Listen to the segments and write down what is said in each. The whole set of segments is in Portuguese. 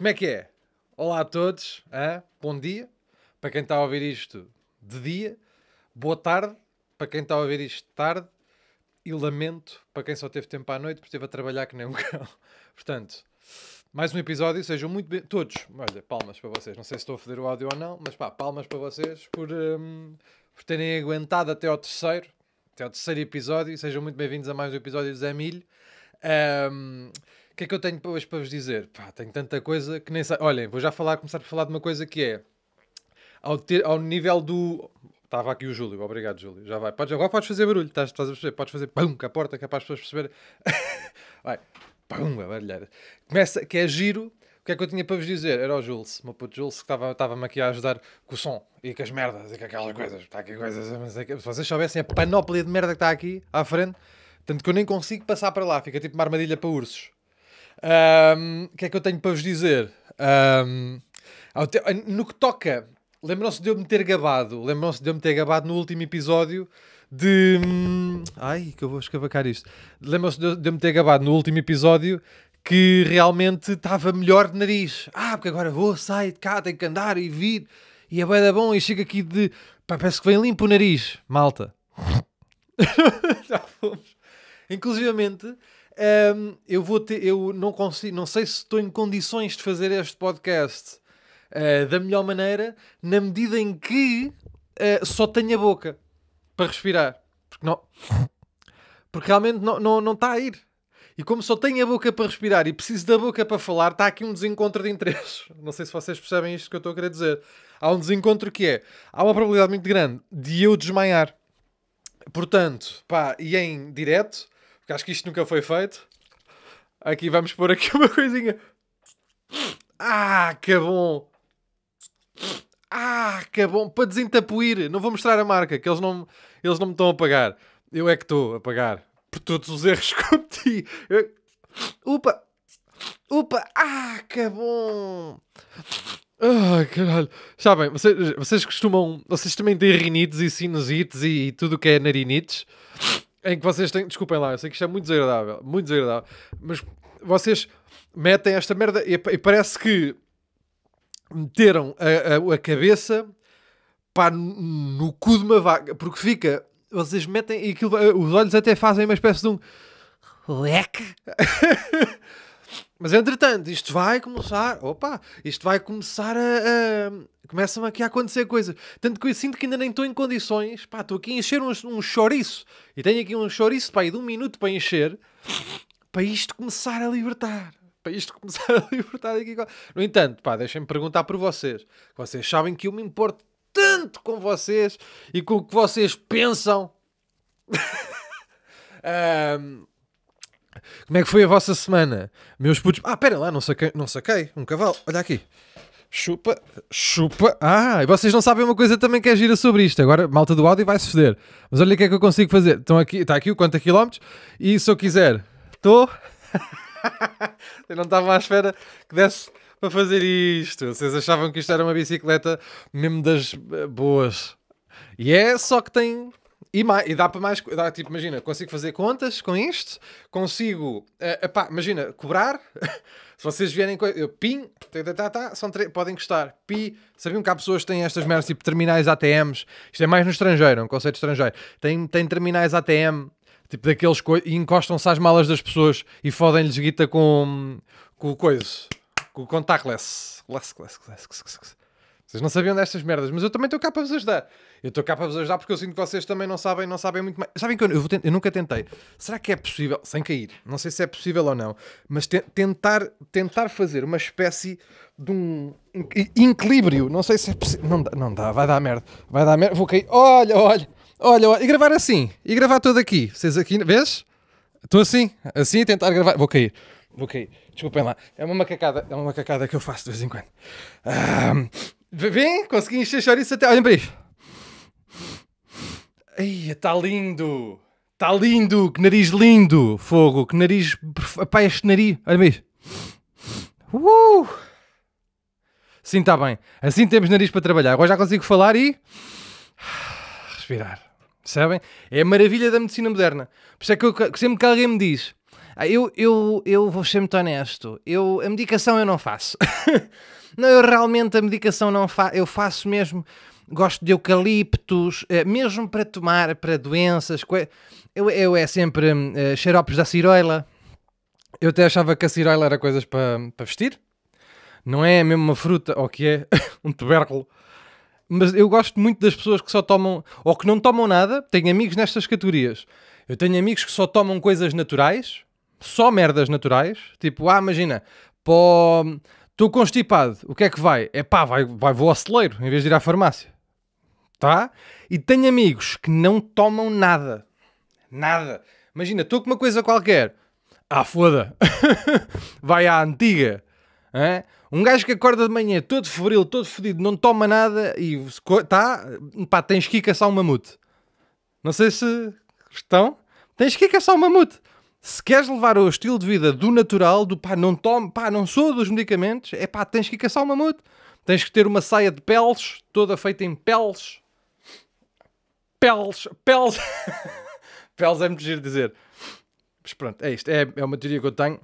Como é que é? Olá a todos, bom dia para quem está a ouvir isto de dia, boa tarde para quem está a ouvir isto tarde e lamento para quem só teve tempo à noite porque esteve a trabalhar que nem um cão. Portanto, mais um episódio, sejam muito bem. Todos, olha, palmas para vocês. Não sei se estou a foder o áudio ou não, mas pá, palmas para vocês por, hum, por terem aguentado até ao terceiro, até ao terceiro episódio. Sejam muito bem-vindos a mais um episódio do Zé Milho. Um, que é que eu tenho hoje para vos dizer? Pá, tenho tanta coisa que nem sei. Olhem, vou já falar, começar por falar de uma coisa que é ao, ter, ao nível do. Estava aqui o Júlio, obrigado Júlio. Já vai. Podes, agora podes fazer barulho, estás, estás a perceber? Podes fazer pum com a porta, que é para as pessoas perceberem. vai, pum, a barulheira. Começa, que é giro. O que é que eu tinha para vos dizer? Era o Jules, o meu puto Jules, que estava-me estava aqui a ajudar com o som e com as merdas e com aquelas coisas. Está aqui coisas. Se vocês soubessem a panóplia de merda que está aqui à frente, tanto que eu nem consigo passar para lá, fica tipo uma armadilha para ursos. O que é que eu tenho para vos dizer? Um, eh, no que toca, lembram-se de eu me ter gabado, lembram-se de eu me ter gabado no último episódio de. Hum, ai, que eu vou escavacar isto. Lembram-se de, eu me ter gabado no último episódio que realmente estava melhor de nariz. Ah, porque agora vou, sair de cá, tenho que andar e vir. E é boeda é bom e chego aqui de... Pá, parece que vem limpo o nariz. Malta. Já fomos. Inclusivamente, um, eu vou ter, eu não consigo, não sei se estou em condições de fazer este podcast uh, da melhor maneira, na medida em que uh, só tenho a boca para respirar, porque não, porque realmente não, não, não está a ir. E como só tenho a boca para respirar e preciso da boca para falar, está aqui um desencontro de interesses. Não sei se vocês percebem isto que eu estou a querer dizer. Há um desencontro que é: há uma probabilidade muito grande de eu desmaiar. Portanto, pá, e é em direto, que acho que isto nunca foi feito. Aqui vamos pôr aqui uma coisinha. Ah, que bom! Ah, que bom! Para desentapuir. Não vou mostrar a marca, que eles não, eles não me estão a pagar. Eu é que estou a pagar. Por todos os erros que cometi. Eu... Upa! Upa! Ah, que bom! Ah, caralho. Sabem, vocês, vocês costumam... Vocês também têm rinites e sinusites e, e tudo o que é narinites? em que vocês têm. Desculpem lá, eu sei que isto é muito desagradável, muito desagradável, mas vocês metem esta merda e, e parece que meteram a, a, a cabeça pá, no cu de uma vaca, porque fica. Vocês metem e aquilo, eh, os olhos até fazem uma espécie de um leque. Mas entretanto, isto vai começar. Opa! Isto vai começar a. a começam aqui a acontecer coisas. Tanto que eu sinto que ainda nem estou em condições. Pá, estou aqui a encher um, um chouriço. E tenho aqui um chouriço, pá, de um minuto para encher. Para isto começar a libertar. Para isto começar a libertar aqui. No entanto, pá, deixem-me perguntar por vocês. Vocês sabem que eu me importo tanto com vocês e com o que vocês pensam. um, Como é que foi a vossa semana? Meus putos. Ah, pera lá, não saquei, não saquei. Um cavalo, olha aqui. Chupa, chupa. Ah, e vocês não sabem uma coisa também que é gira sobre isto. Agora, malta do áudio vai-se foder. Mas olha o que é que eu consigo fazer. Estão aqui, está aqui o quanto a quilómetros. E se eu quiser, estou. eu não estava à espera que desse para fazer isto. Vocês achavam que isto era uma bicicleta mesmo das eh, boas. E é só que tem e, mais, e dá para mais. Dá, tipo, imagina, consigo fazer contas com isto, consigo. Uh, epá, imagina, cobrar. Se vocês vierem eu PIN, tá, tá, tá, tá, são três, podem custar. Pi, sabiam que há pessoas que têm estas merdas tipo terminais ATMs. Isto é mais no estrangeiro, é um conceito estrangeiro. Tem, tem terminais ATM, tipo daqueles e encostam-se às malas das pessoas e fodem-lhes guita com, com o coiso. Com o contactless. Less, less, less, less, less. Vocês não sabiam destas merdas, mas eu também estou cá para vos ajudar. Eu estou cá para vos ajudar porque eu sinto que vocês também não sabem, não sabem muito mais. Sabem que eu, eu, eu nunca tentei. Será que é possível, sem cair, não sei se é possível ou não, mas te, tentar, tentar fazer uma espécie de um equilíbrio. Não sei se é possível. Não, não dá, vai dar merda. Vai dar merda. Vou cair. Olha, olha, olha, olha. E gravar assim. E gravar tudo aqui. Vocês aqui, vês? Estou assim, assim a tentar gravar. Vou cair. Vou cair. Desculpem lá. É uma macacada, é uma macacada que eu faço de vez em quando. Ah. Vem, consegui encher chouriço até. Olhem para isto. Ai, está lindo! Está lindo! Que nariz lindo! Fogo! Que nariz. Pá, este nariz. Olha para isto. Uh! Sim, está bem. Assim temos nariz para trabalhar. Agora já consigo falar e. respirar. percebem É a maravilha da medicina moderna. Por isso é que eu, sempre que alguém me diz ah, eu, eu, eu vou ser muito honesto. Eu, a medicação eu não faço. não, eu realmente a medicação não faço. Eu faço mesmo. Gosto de eucaliptos, eh, mesmo para tomar para doenças. Eu, eu é sempre uh, xaropes da ciroila. Eu até achava que a ciroila era coisas para, para vestir. Não é mesmo uma fruta, ou que é um tubérculo mas eu gosto muito das pessoas que só tomam ou que não tomam nada. Tenho amigos nestas categorias. Eu tenho amigos que só tomam coisas naturais, só merdas naturais. Tipo, ah, imagina, pó. Estou constipado, o que é que vai? É pá, vai, vai vou ao celeiro em vez de ir à farmácia. Tá? E tenho amigos que não tomam nada. Nada. Imagina, estou com uma coisa qualquer. Ah, foda. vai à antiga. É? Um gajo que acorda de manhã todo febril, todo fodido, não toma nada e tá, pá, tens que ir caçar um mamute. Não sei se estão. Tens que ir caçar um mamute. Se queres levar o estilo de vida do natural, do pá, não tomo, pá, não sou dos medicamentos, é pá, tens que caçar o mamute. Tens que ter uma saia de peles, toda feita em peles. Peles, peles. peles é muito giro dizer. Mas pronto, é isto. É, é uma teoria que eu tenho.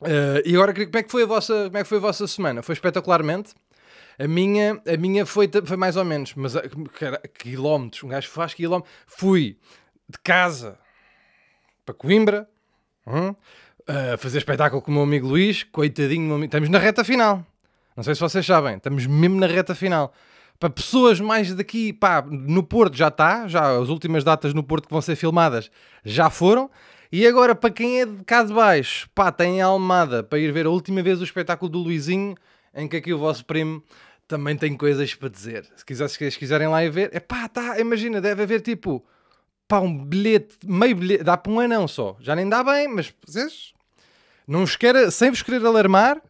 Uh, e agora, como é, que foi a vossa, como é que foi a vossa semana? Foi espetacularmente. A minha, a minha foi, foi mais ou menos, mas cara, eh, quilómetros, um gajo faz quilómetros. Fui de casa para Coimbra, hum? a fazer espetáculo com o meu amigo Luís, coitadinho, meu amigo. estamos na reta final. Não sei se vocês sabem, estamos mesmo na reta final. Para pessoas mais daqui, pá, no Porto já está, já as últimas datas no Porto que vão ser filmadas já foram. E agora, para quem é de cá de baixo, pá, tem a Almada para ir ver a última vez o espetáculo do Luizinho, em que aqui o vosso primo também tem coisas para dizer. Se, quiser, se quiserem lá ir ver, é pá, tá, imagina, deve haver tipo pá, um bilhete, meio bilhete, dá para um anão só. Já nem dá bem, mas vocês, não os quero sem vos querer alarmar,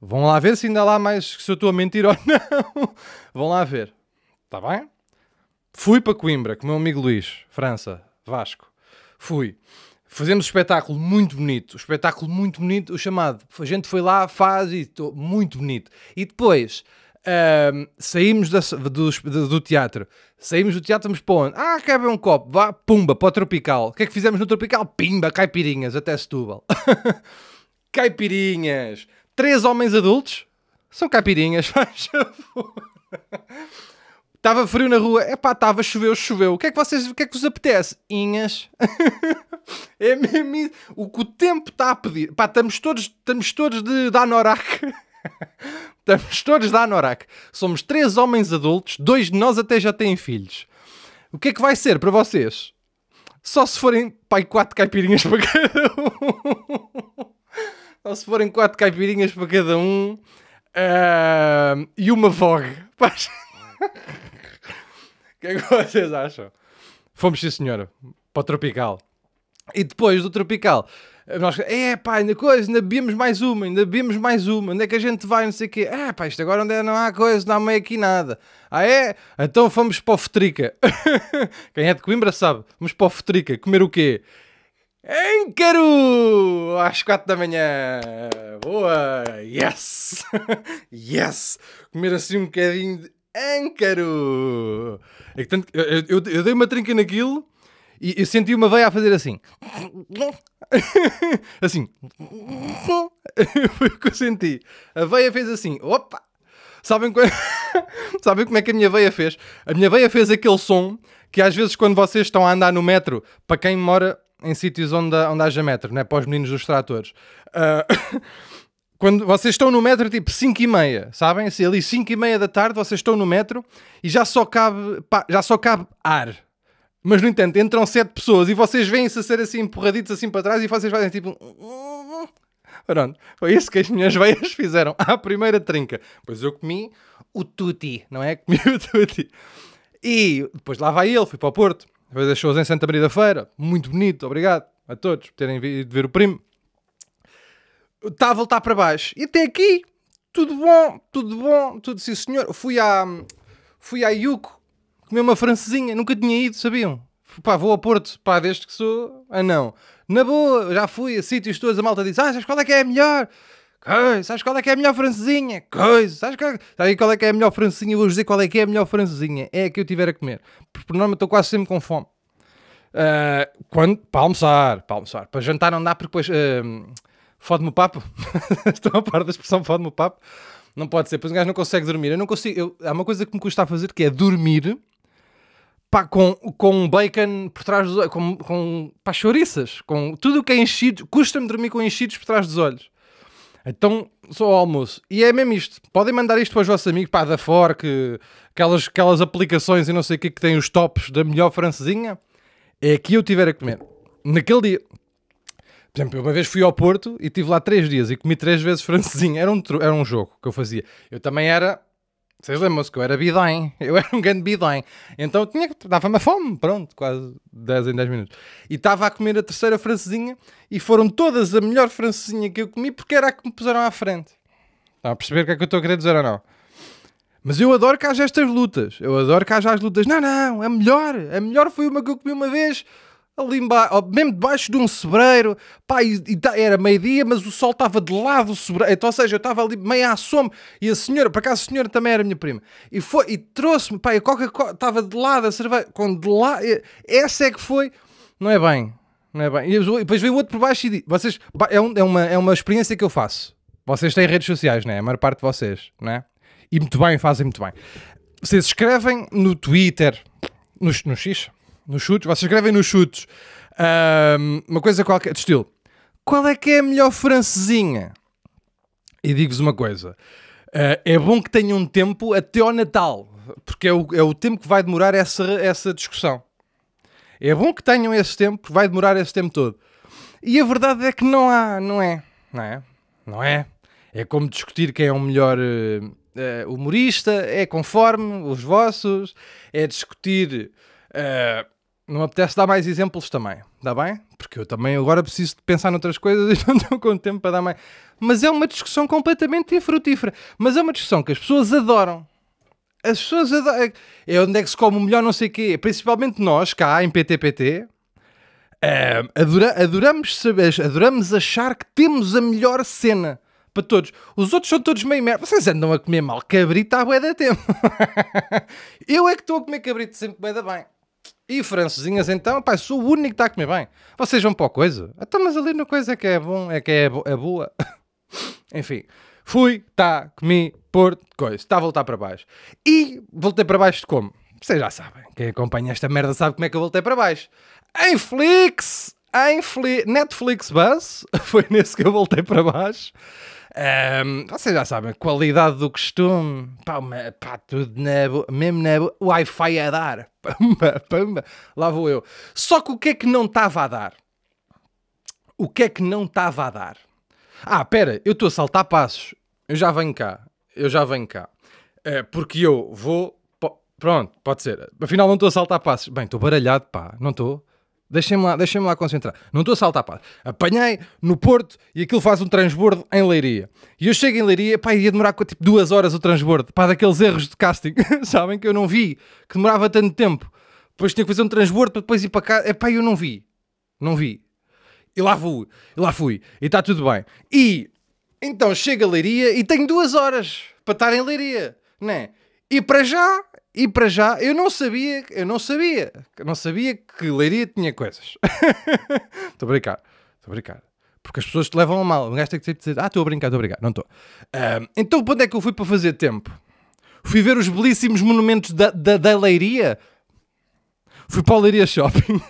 vão lá ver se ainda lá mais, se eu estou a mentir ou não. vão lá ver. Está bem? Fui para Coimbra com o meu amigo Luís, França, Vasco. Fui. Fazemos um espetáculo muito bonito, um espetáculo muito bonito, o chamado. A gente foi lá, faz e muito bonito. E depois um, saímos da, do, do, teatro, saímos do teatro, vamos para onde? Ah, quer um copo? Vá, pumba, para o Tropical. O que é que fizemos no Tropical? Pimba, caipirinhas, até Setúbal. caipirinhas. Três homens adultos? São caipirinhas, faz favor. Estava frio na rua. é Epá, estava, choveu, choveu. O que é que vocês, o que é que vos apetece? Inhas. é mesmo isso. O que o tempo está a pedir. estamos todos, estamos todos de, de anorak. Estamos todos da Anorak. Somos três homens adultos, dois de nós até já têm filhos. O que é que vai ser para vocês? Só se forem pai quatro caipirinhas para cada um. Só se forem quatro caipirinhas para cada um. Uh, e uma vogue. O que é que vocês acham? Fomos, sim senhora, para o Tropical. E depois do Tropical, eh, nós, é pá, ainda coisa, ainda bebemos mais uma, ainda bebemos mais uma, onde é que a gente vai, não sei o quê. É pá, isto agora onde é, não há coisa, não há meio aqui nada. Ah é? Então vamos para o Futrica. Quem é de Coimbra sabe, vamos para o Futrica, comer o quê? Âncaro! Às 4 da manhã! Boa! Yes! yes! Comer assim um bocadinho de âncaro! É que tanto, eu, eu, eu dei uma trinca naquilo e eu senti uma veia a fazer assim. assim. Foi o que eu senti. A veia fez assim. Opa! Sabem, Sabem como é que a minha veia fez? A minha veia fez aquele som que às vezes quando vocês estão a andar no metro, para quem mora em sítios onde, onde haja metro, não é? Para os meninos dos tratores. Uh... quando vocês estão no metro tipo 5 e meia, sabem? Se ali 5 e meia da tarde vocês estão no metro e já só cabe, pá, já só cabe ar. Mas, no entanto, entram sete pessoas e vocês vêm-se a ser assim empurraditos assim para trás e vocês fazem tipo. Pronto, foi isso que as minhas veias fizeram à primeira trinca. Pois eu comi o tutti, não é? Comi o tutti. E depois lá vai ele, fui para o Porto, depois as shows em Santa Maria da Feira, muito bonito, obrigado a todos por terem vindo ver o primo. Está a voltar para baixo. E até aqui, tudo bom, tudo bom, tudo sim senhor. Fui à, fui à Yuko comer uma francesinha, nunca tinha ido, sabiam? Pá, vou a Porto, pá, desde que sou anão. Na boa, já fui a sítios todos, a malta diz: ah, sabes qual é que é a melhor? Coisa, sabes qual é que é a melhor francesinha? Coisa, sabes qual, é qual é que é a melhor francesinha? Vou dizer qual é que é a melhor francesinha. É a que eu tiver a comer. Porque, por norma, estou quase sempre com fome. Uh, quando, para almoçar, para almoçar. Para jantar não dá porque depois... Uh, fode-me o papo. estou a par da expressão fode-me o papo. Não pode ser, pois um gajo não consegue dormir. Eu não consigo. Eu, há uma coisa que me custa a fazer que é dormir pá, com, com bacon por trás dos olhos, com, com pá, chouriças, com tudo o que é enchido, custa-me dormir com enchidos por trás dos olhos. Então, só ao almoço. E é mesmo isto. Podem mandar isto para os vossos amigos, pá, da Fork, aquelas, aquelas aplicações e não sei o que que têm os tops da melhor francesinha. É aqui eu tiver a comer. Naquele dia. Por exemplo, eu uma vez fui ao Porto e tive lá três dias e comi três vezes francesinha. Era um, era um jogo que eu fazia. Eu também era vocês lembram-se que eu era bidém, eu era um grande bidém. Então tinha que dava-me fome, pronto, quase 10 em 10 minutos. E estava a comer a terceira francesinha e foram todas a melhor francesinha que eu comi porque era a que me puseram à frente. Estão a perceber o que é que eu estou a querer dizer ou não? Mas eu adoro que haja estas lutas. Eu adoro que haja as lutas. Não, não, a melhor, a melhor foi uma que eu comi uma vez ali embaixo, mesmo debaixo de um sobreiro, pá, e, e tá, era meio-dia, mas o sol estava de lado do sobreiro, então, ou seja, eu estava ali meio à sombra, e a senhora, por acaso a senhora também era minha prima, e foi, e trouxe-me, pá, e a Coca-Cola estava de lado, a cerveja, quando de lá, essa é que foi, não é bem, não é bem, e depois veio outro por baixo e disse, vocês, é, um, é, uma, é uma experiência que eu faço, vocês têm redes sociais, não é, a maior parte de vocês, não é, e muito bem, fazem muito bem, vocês escrevem no Twitter, nos, no X, nos chutes, vocês escrevem nos chutes um, uma coisa qualquer, de estilo, qual é que é a melhor francesinha? E digo-vos uma coisa, uh, é bom que tenham um tempo até ao Natal, porque é o, é o tempo que vai demorar essa, essa discussão. É bom que tenham esse tempo, porque vai demorar esse tempo todo. E a verdade é que não há, não é? Não é? Não é? É como discutir quem é o melhor uh, humorista, é conforme os vossos, é discutir eh, não não apetece dar mais exemplos também, está bem? Porque eu também agora preciso de pensar noutras coisas e não estou com tempo para dar mais. Mas é uma discussão completamente infrutífera. Mas é uma discussão que as pessoas adoram. As pessoas adoram. É, é onde é que se come o melhor, não sei o quê. Principalmente nós, cá em PTPT, eh, adora, adoramos, saber, adoramos achar que temos a melhor cena para todos. Os outros são todos meio merda. Vocês andam a comer mal cabrito à boeda da tempo. eu é que estou a comer cabrito sempre bué da bem. E francesinhas então, pá, sou o único que está a comer bem. Vocês vão para o coisa. até então, mas ali na coisa é que é bom, é que é, bo é boa. Enfim, fui, tá, comi, por coisa. Está a voltar para baixo. E voltei para baixo de como? Vocês já sabem. Quem acompanha esta merda sabe como é que eu voltei para baixo. Em Flix! Em Fli Netflix Buzz. Foi nesse que eu voltei para baixo. Um, vocês já sabem, qualidade do costume, pá, uma, pá tudo na boa, mesmo na boa, Wi-Fi a dar, pamba, pamba, lá vou eu. Só que o que é que não estava a dar? O que é que não estava a dar? Ah, pera, eu estou a saltar passos, eu já venho cá, eu já venho cá, é, porque eu vou, pronto, pode ser, afinal não estou a saltar passos, bem, estou baralhado, pá, não estou? Deixem-me lá, deixem lá concentrar. Não estou a saltar, pá. Apanhei no Porto e aquilo faz um transbordo em Leiria. E eu chego em Leiria, pá, ia demorar tipo duas horas o transbordo. Pá, daqueles erros de casting, sabem? Que eu não vi, que demorava tanto tempo. Depois tinha que fazer um transbordo para depois ir para cá. É pá, eu não vi. Não vi. E lá fui. E lá fui. E está tudo bem. E então chego a Leiria e tenho duas horas para estar em Leiria, né? E para já e para já eu não sabia, eu não sabia, eu não sabia que Leiria tinha coisas. Estou a brincar, estou a brincar. Porque as pessoas te levam a mal. Um gajo tem que dizer, ah, estou a brincar, estou a brincar. Não estou. então, quando é que eu fui para fazer tempo? Fui ver os belíssimos monumentos da, da, da Leiria. Fui para o Leiria Shopping.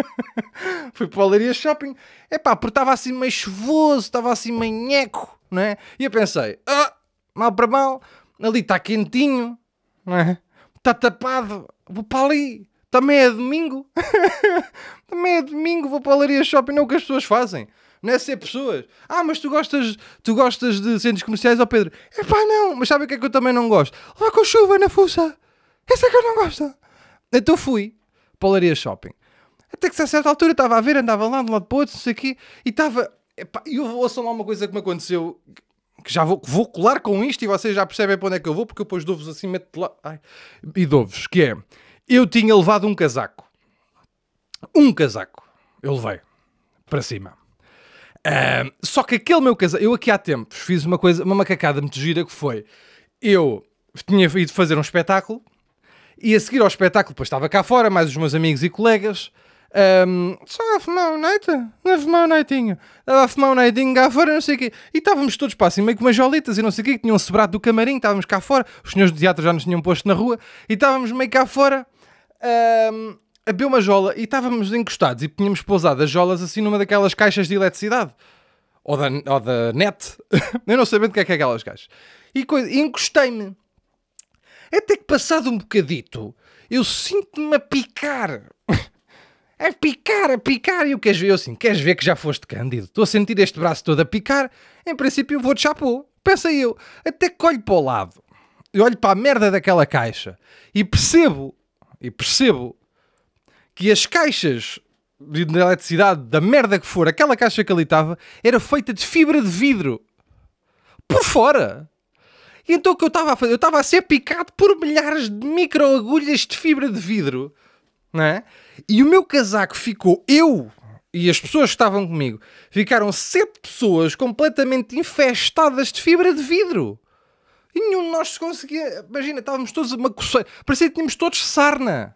fui para o Leiria Shopping. É pá, porque estava assim meio chuvoso, estava assim meio nheco, não é? E eu pensei, ah, mal para mal, ali está quentinho, não é? Está tapado. Vou para ali. Também é domingo. Também é domingo. Vou para a Leiria Shopping. Não é o que as pessoas fazem. Não é ser pessoas. Ah, mas tu gostas, tu gostas de centros comerciais, ó oh Pedro? é Epá, não. Mas sabe o que é que eu também não gosto? Lá com chuva na fuça. Essa é que eu não gosto. Então fui para a Leiria Shopping. Até que a certa altura estava a ver, andava lá de um lado para o outro, não sei o quê. E estava... Epá, e ouçam lá uma coisa que me aconteceu que já vou, vou colar com isto e vocês já percebem para onde é que eu vou, porque eu depois dou-vos assim, meto lá. Ai, e dou-vos, que é: eu tinha levado um casaco. Um casaco. Eu levei. Para cima. Uh, só que aquele meu casaco. Eu aqui há tempos fiz uma coisa, uma macacada muito gira que foi. Eu tinha ido fazer um espetáculo e a seguir ao espetáculo, depois estava cá fora, mais os meus amigos e colegas. Um, só a fumar um neita, é a fumar um nightinho, a fumar um neitinho cá fora, não sei o quê. E estávamos todos para assim, meio com umas jolitas e não sei o quê, que tinham sobrado do camarim, estávamos cá fora, os senhores do teatro já nos tinham posto na rua, e estávamos meio cá fora um, a beber uma jola e estávamos encostados e tínhamos pousado as jolas assim numa daquelas caixas de eletricidade. Ou da, ou da net, eu não sei bem do que é que é aquelas caixas. E, coisa, e encostei-me. Até que passado um bocadito, eu sinto-me a picar. a picar, a picar. E o queres ver? Eu assim, queres ver que já foste cândido? Estou a sentir este braço todo a picar. Em princípio, vou de chapô. Pensa eu. Até que olho para o lado. Eu olho para a merda daquela caixa. E percebo, e percebo, que as caixas de eletricidade, da merda que for, aquela caixa que ali estava, era feita de fibra de vidro. Por fora. E então o que eu estava a fazer? Eu estava a ser picado por milhares de microagulhas de fibra de vidro né? E o meu casaco ficou, eu e as pessoas que estavam comigo, ficaram sete pessoas completamente infestadas de fibra de vidro. E nenhum de nós conseguia. Imagina, estávamos todos uma coceira. Parecia que tínhamos todos sarna.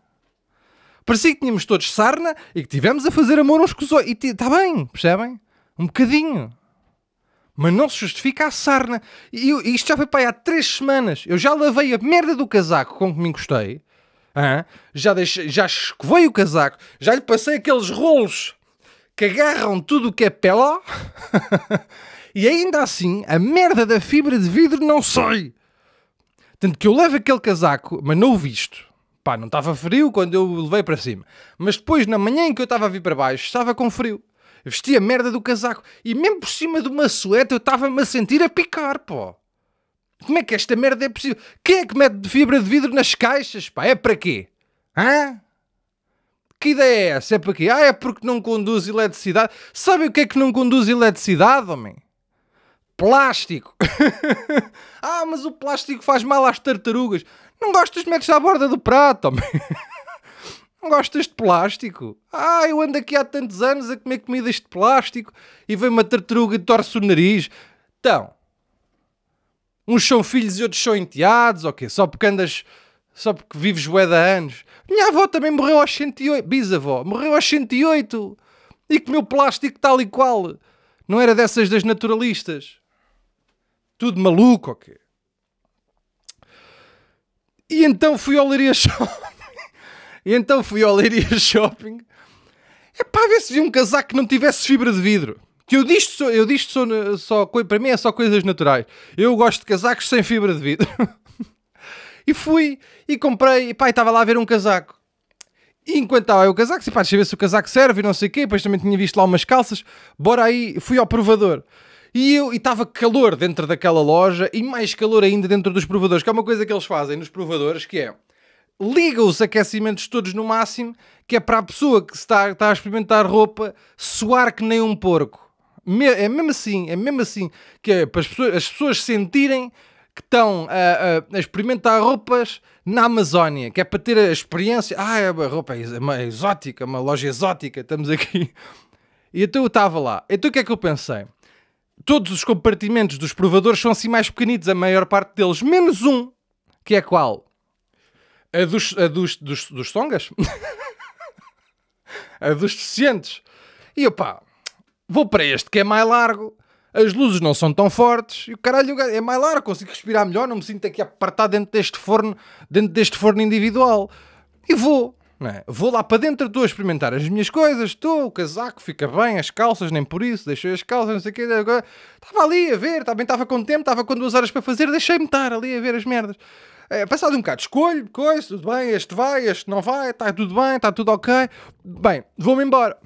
Parecia que tínhamos todos sarna e que tivemos a fazer amor uns com os outros. E está bem, percebem? Um bocadinho. Mas não se justifica a sarna. E, e isto já foi para aí há três semanas. Eu já lavei a merda do casaco com que me encostei. Ah, já, deixei, já escovei o casaco, já lhe passei aqueles rolos que agarram tudo o que é pela e ainda assim a merda da fibra de vidro não sai. Tanto que eu levo aquele casaco, mas não o visto. Pá, não estava frio quando eu o levei para cima. Mas depois, na manhã em que eu estava a vir para baixo, estava com frio. vesti a merda do casaco e mesmo por cima de uma sueta eu estava-me a sentir a picar, pô. Como é que esta merda é possível? Quem é que mete fibra de vidro nas caixas, pá? É para quê? Hã? Que ideia é essa? É para quê? Ah, é porque não conduz eletricidade. Sabem o que é que não conduz eletricidade, homem? Plástico. ah, mas o plástico faz mal às tartarugas. Não gostas de meter-se à borda do prato, homem? não gostas de plástico? Ah, eu ando aqui há tantos anos a comer comidas de plástico e vem uma tartaruga e torce o nariz. Então, Uns são filhos e outros são enteados, ok? Só porque andas. Só porque vives bué de anos. Minha avó também morreu aos 108. Bisavó, morreu aos 108. E comeu plástico tal e qual. Não era dessas das naturalistas. Tudo maluco, ok? E então fui ao Leiria Shopping. e então fui ao Leiria Shopping. É para ver se vi um casaco que não tivesse fibra de vidro. Que eu disto sou, eu disto sou só, para mim é só coisas naturais. Eu gosto de casacos sem fibra de vidro. e fui e comprei, e pá, estava lá a ver um casaco. E enquanto estava aí o casaco, se pá, deixa ver se o casaco serve e não sei o quê, depois também tinha visto lá umas calças, bora aí, fui ao provador. E eu estava calor dentro daquela loja e mais calor ainda dentro dos provadores, que é uma coisa que eles fazem nos provadores, que é liga os aquecimentos todos no máximo, que é para a pessoa que está, está a experimentar roupa suar que nem um porco. É mesmo assim, é mesmo assim que é para as pessoas, as pessoas sentirem que estão a, a, experimentar roupas na Amazónia, que é para ter a experiência. Ah, é uma é exótica, uma loja exótica, estamos aqui. E então eu estava lá. Então o que é que eu pensei? Todos os compartimentos dos provadores são assim mais pequenitos, a maior parte deles, menos um, que é qual? A dos, a dos, dos, dos songas? a dos deficientes. E eu pá, Vou para este que é mais largo, as luzes não são tão fortes e o caralho é mais largo, consigo respirar melhor, não me sinto aqui apartado dentro deste forno, dentro deste forno individual. E vou. É? Vou lá para dentro, estou a experimentar as minhas coisas, estou, o casaco fica bem, as calças, nem por isso, deixei as calças, não sei o quê. Agora, estava ali a ver, também estava com tempo, estava com duas horas para fazer, deixei-me estar ali a ver as merdas. É, passado um bocado, escolho, coisa, tudo bem, este vai, este não vai, está tudo bem, está tudo ok. Bem, vou-me embora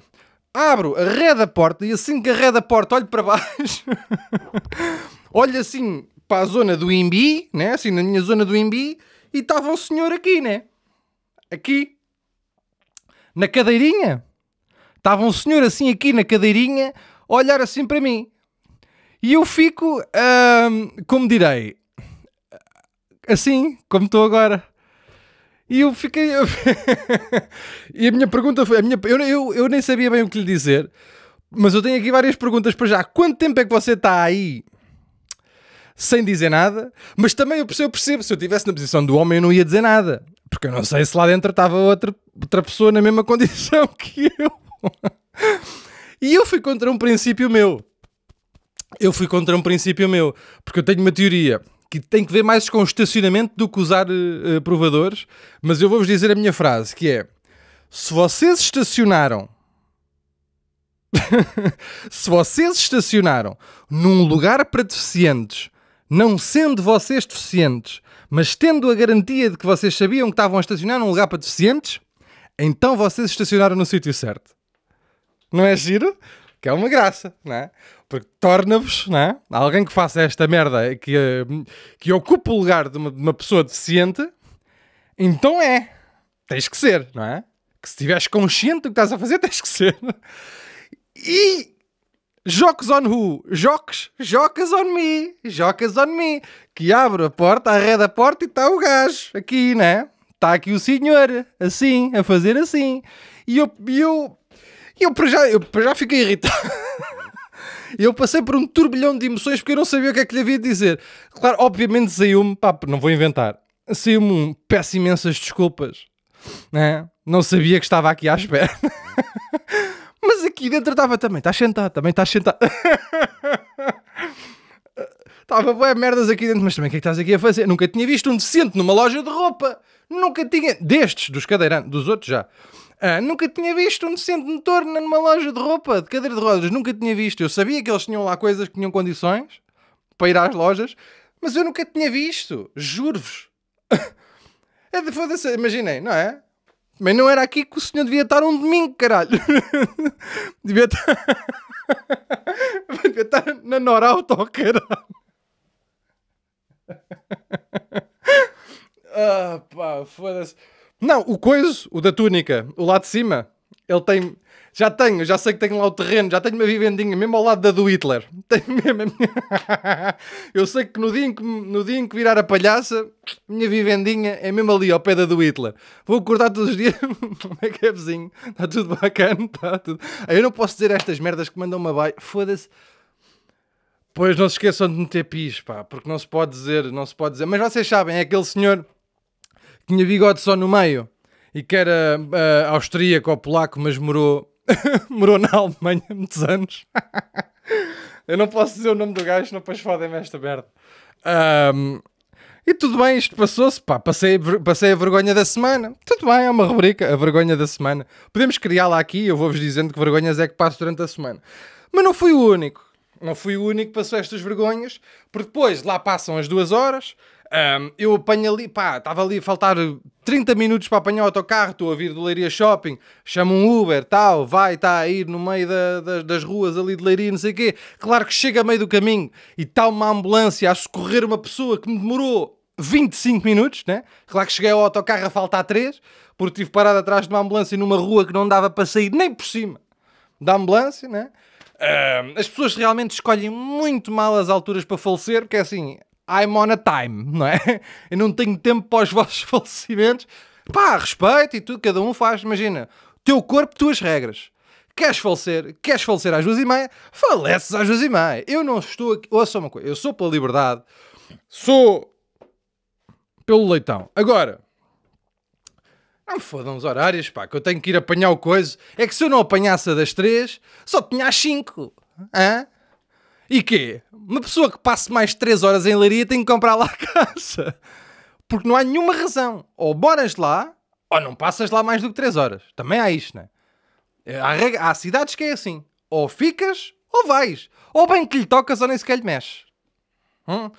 abro a da porta e assim que a da porta olho para baixo, olho assim para a zona do Imbi, né? assim na minha zona do Imbi, e estava um senhor aqui, né? Aqui, na cadeirinha. Estava um senhor assim aqui na cadeirinha, a olhar assim para mim. E eu fico, hum, como direi, assim como estou agora. E eu fiquei. e a minha pergunta foi. A minha, eu, eu, eu nem sabia bem o que lhe dizer, mas eu tenho aqui várias perguntas para já. Quanto tempo é que você está aí sem dizer nada, mas também eu percebo, eu percebo, se eu estivesse na posição do homem eu não ia dizer nada, porque eu não sei se lá dentro estava outra, outra pessoa na mesma condição que eu. e eu fui contra um princípio meu. Eu fui contra um princípio meu, porque eu tenho uma teoria que tem que ver mais com estacionamento do que usar uh, provadores, mas eu vou-vos dizer a minha frase, que é se vocês estacionaram se vocês estacionaram num lugar para deficientes, não sendo vocês deficientes, mas tendo a garantia de que vocês sabiam que estavam a estacionar num lugar para deficientes, então vocês estacionaram no sítio certo. Não é giro? Que é uma graça, não é? porque torna-vos, não é? Alguém que faça esta merda, que, que ocupe o lugar de uma, de uma pessoa deficiente, então é. Tens que ser, não é? Que se estiveres consciente do que estás a fazer, tens que ser. E Jocos on who? Jocos? Jocas on me. Jocas on me. Que abre a porta, arreda a porta e está o gajo. Aqui, né? Está aqui o senhor. Assim, a fazer assim. E eu... E eu, eu, já, eu para já fiquei irritado. E eu passei por um turbilhão de emoções porque eu não sabia o que é que lhe havia de dizer. Claro, obviamente saiu-me, pá, não vou inventar, saiu-me um peço imensas desculpas. Né? Não sabia que estava aqui à espera. Mas aqui dentro estava também, estás sentado, também estás sentado. Estava boé merdas aqui dentro, mas também o que é que estás aqui a fazer? Nunca tinha visto um decente numa loja de roupa. Nunca tinha. Destes, dos cadeirantes, dos outros já. Ah, nunca tinha visto um decente motor numa loja de roupa, de cadeira de rodas, nunca tinha visto. Eu sabia que eles tinham lá coisas que tinham condições para ir às lojas, mas eu nunca tinha visto, juro-vos. é de foda-se, imaginem, não é? Mas não era aqui que o senhor devia estar um domingo, caralho. devia estar. devia estar na Norauto, caralho. ah, pá, foda-se. Não, o coiso, o da túnica, o lá de cima, ele tem. Já tenho, já sei que tenho lá o terreno, já tenho uma vivendinha mesmo ao lado da do Hitler. Mesmo... Eu sei que no dia, em que no dia em que virar a palhaça, minha vivendinha é mesmo ali ao pé da do Hitler. Vou acordar todos os dias, como é que é vizinho? Está tudo bacana, está tudo. Ah, eu não posso dizer estas merdas que mandam uma abaixo. Foda-se. Pois não se esqueçam de meter pis, pá, porque não se pode dizer, não se pode dizer. Mas vocês sabem, é aquele senhor tinha bigode só no meio e que era uh, austríaco ou polaco, mas morou, morou na Alemanha muitos anos. Eu não posso dizer o nome do gajo, não depois fodem-me esta merda. Um, e tudo bem, isto passou-se, pá, passei, passei a vergonha da semana. Tudo bem, é uma rubrica, a vergonha da semana. Podemos criá-la aqui, eu vou-vos dizendo que vergonhas é que passo durante a semana. Mas não fui o único. Não fui o único que passou estas vergonhas, porque depois lá passam as duas horas, um, eu apanho ali, pá, estava ali a faltar 30 minutos para apanhar o autocarro, estou a vir do Leiria Shopping, chamo um Uber, tal, vai, está a ir no meio da, da, das ruas ali de Leiria, não sei o quê. Claro que chega a meio do caminho e está uma ambulância a socorrer uma pessoa que me demorou 25 minutos, né? Claro que cheguei ao autocarro a faltar 3, porque estive parado atrás de uma ambulância numa rua que não dava para sair nem por cima da ambulância, né? as pessoas realmente escolhem muito mal as alturas para falecer, porque é assim, I'm on a time, não é? Eu não tenho tempo para os vossos falecimentos. Pá, respeito e tudo, cada um faz. Imagina, teu corpo, tuas regras. Queres falecer? Queres falecer às duas e meia? Faleces às duas e meia. Eu não estou aqui. Ouça uma coisa, eu sou pela liberdade, sou pelo leitão. Agora, não me fodam os horários, pá, que eu tenho que ir apanhar o coisa. É que se eu não apanhasse a das três, só tinha às cinco. Hã? E quê? Uma pessoa que passe mais 3 horas em Leiria tem que comprar lá a casa. Porque não há nenhuma razão. Ou moras lá, ou não passas lá mais do que 3 horas. Também há isto, não é? Eh, há, há cidades que é assim. Ou ficas, ou vais. Ou bem que lhe tocas, ou nem sequer lhe mexes. Hum?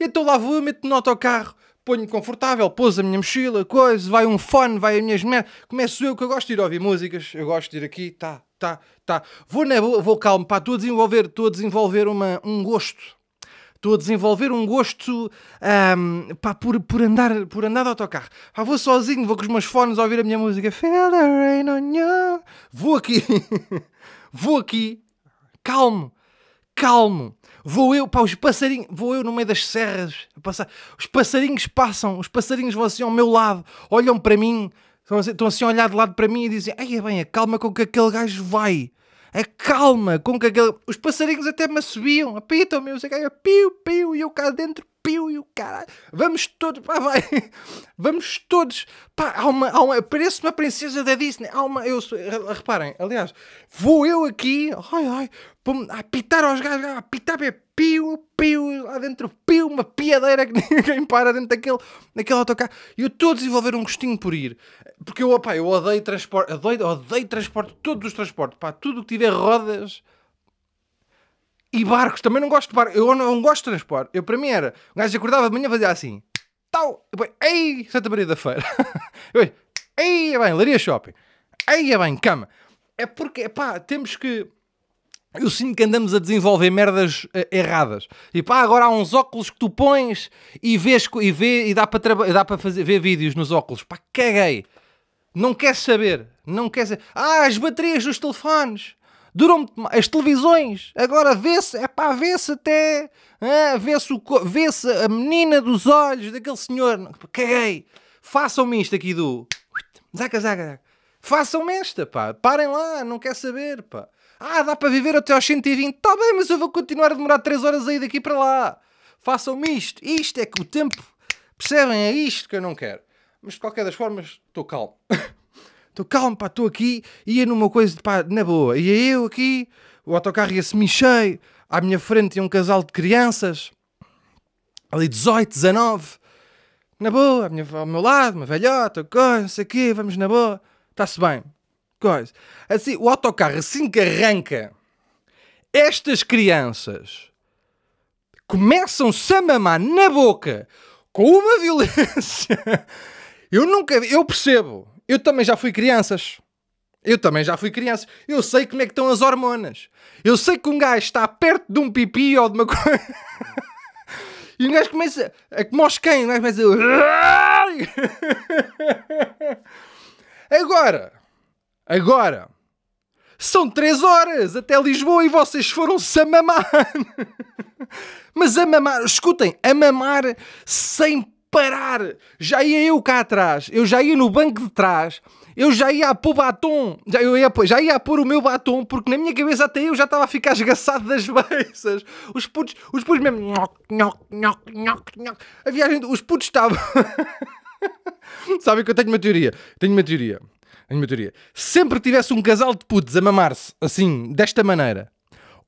E então lá vou, meto no autocarro ponho-me confortável, pôs a minha mochila, coisa, vai um fone, vai as minhas merdas, começo eu que eu gosto de ir ouvir músicas, eu gosto de ir aqui, tá, tá, tá. Vou, né, vou, vou calmo, pá, estou a desenvolver, estou a desenvolver uma, um gosto. Estou a desenvolver um gosto um, pá, por, por, andar, por andar de autocarro. Pá, vou sozinho, vou com os meus fones ouvir a minha música. Feel the rain on you. Vou aqui, vou aqui, calmo, calmo Vou eu, pá, os passarinhos, vou eu no meio das serras a passar. Os passarinhos passam, os passarinhos vão assim ao meu lado, olham para mim, estão assim, estão assim a olhar de lado para mim e dizem: Ai, é bem, calma com que aquele gajo vai. calma com que aquele. Os passarinhos até me assobiam, apitam-me, eu sei que é, piu, piu, e eu cá dentro, arrepio e o caralho. Vamos todos, pá, vai. Vamos todos. Pá, há uma, há uma, parece uma princesa da Disney. Há uma, eu, reparem, aliás, vou eu aqui, ai, ai, a pitar aos gajos, a pitar é pio, pio, lá dentro, pio, uma piadeira que ninguém para dentro daquele, daquele autocarro. E eu estou a desenvolver um gostinho por ir. Porque eu, opá, eu odeio transporte, odeio, odeio transporte, todos os transportes, pá, tudo que tiver rodas e barcos, também não gosto de barcos. Eu não, gosto de transporte. Eu, para mim era, um gajo acordava de manhã fazia assim, tal, depois, ei, Santa Maria da Feira. ei, é bem, Laria Shopping. Ei, é bem, cama. É porque, pá, temos que... Eu sinto que andamos a desenvolver merdas uh, erradas. E tipo, pá, ah, agora há uns óculos que tu pões e vês e vê e dá para traba- dá para fazer ver vídeos nos óculos. Pá, caguei. Não queres saber, não queres. Ah, as baterias dos telefones durou as televisões, agora vê-se, é pá, vê-se até, vê-se vê a menina dos olhos daquele senhor, caguei, façam-me isto aqui do, zaca, zaca, zaca. façam-me esta, pá, parem lá, não quer saber, pá. Ah, dá para viver até aos 120, está bem, mas eu vou continuar a demorar 3 horas a ir daqui para lá. Façam-me isto, isto é que o tempo, percebem, é isto que eu não quero. Mas de qualquer das formas, estou calmo. estou calmo, pá, estou aqui, ia numa coisa, pá, na boa, ia eu aqui, o autocarro ia-se mexer, à minha frente ia um casal de crianças, ali 18, 19, na boa, minha, ao meu lado, uma velhota, coisa, não sei o quê, vamos na boa, está-se bem, coisa. Assim, o autocarro assim que arranca, estas crianças começam-se a mamar na boca com uma violência. Eu nunca, eu percebo, eu também já fui crianças. Eu também já fui criança. Eu sei como é que estão as hormonas. Eu sei que um gajo está perto de um pipi ou de uma coisa. e um gajo começa. É que aos cães, um gajo começa. A... Agora. Agora. São três horas até Lisboa e vocês foram-se a mamar. Mas a mamar, escutem, a mamar sem parar. Já ia eu cá atrás, eu já ia no banco de trás, eu já ia a pôr batom, já, eu ia, já ia a pôr o meu batom, porque na minha cabeça até eu já estava a ficar esgaçado das beiças. Os putos, os putos mesmo, nhoc, nhoc, nhoc, nhoc, nhoc. A viagem, os putos estavam. Sabem que eu tenho uma teoria, tenho uma teoria, tenho uma teoria. Sempre que tivesse um casal de putos a mamar-se, assim, desta maneira,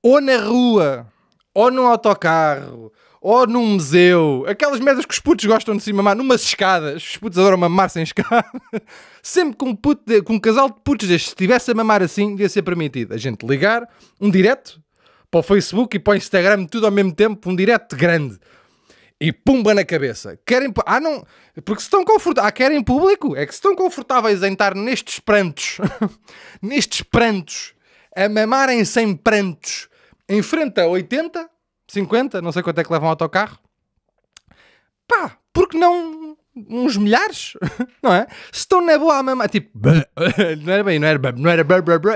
ou na rua, ou num autocarro, ou num museu, aquelas merdas que os putos gostam de se mamar, numas escadas, os putos adoram mamar sem escada. Sempre que um, puto de, um casal de putos destes estivesse a mamar assim, devia ser permitido a gente ligar um direto para o Facebook e para o Instagram, tudo ao mesmo tempo, um direto grande. E pumba na cabeça. Querem. Ah, não. Porque se estão confortáveis. Ah, querem público? É que se estão confortáveis em estar nestes prantos. nestes prantos. A mamarem sem prantos. Em frente a 80, 50, não sei quanto é que leva um autocarro. Pá, porque não uns milhares, não é? Se estão na boa a mamar, é tipo, não era bem, não era não era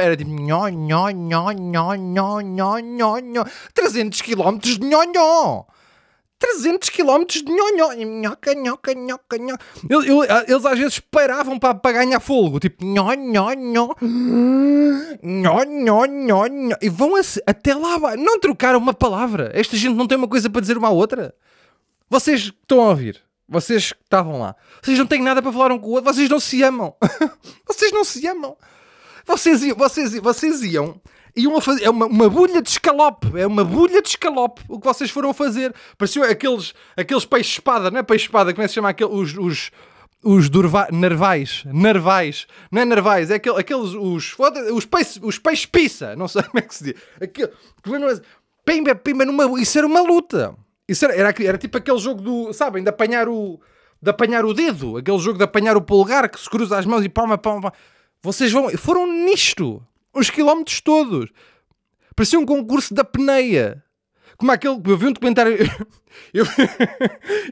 era tipo, nho nho nho nho nho nho nho 300 km de nhó, nhó. 300 km de nhonho, nhoca, nhoca, nhoca, nhoca. Ah, eles às vezes paravam para, para ganhar fogo, tipo nho, nho, nho, nho, nho, nho, nho. e vão até lá. Não trocaram uma palavra. Esta gente não tem uma coisa para dizer uma à outra. Vocês que estão a ouvir, vocês que estavam lá, vocês não têm nada para falar um com o outro, vocês não se amam. vocês não se amam. Vocês, iam, vocês, vocês iam iam a fazer. É uma, uma bolha de escalope. É uma bolha de escalope o que vocês foram fazer. Pareceu aqueles, aqueles peixe-espada, não é peixe-espada, como é que se chama? os, os os durva... não é nervais é aquele, aqueles, os, os peixes, os peixes pizza, não sei como é que se diz, aquele, pimba, pimba, numa, isso era uma luta, isso era, era, era, tipo aquele jogo do, sabem, de apanhar o, de apanhar o dedo, aquele jogo de apanhar o polegar que se cruza as mãos e palma, palma, palma. vocês vão, foram nisto, os quilómetros todos. Parecia um concurso da peneia. Como aquele. Eu vi um documentário. eu, vi,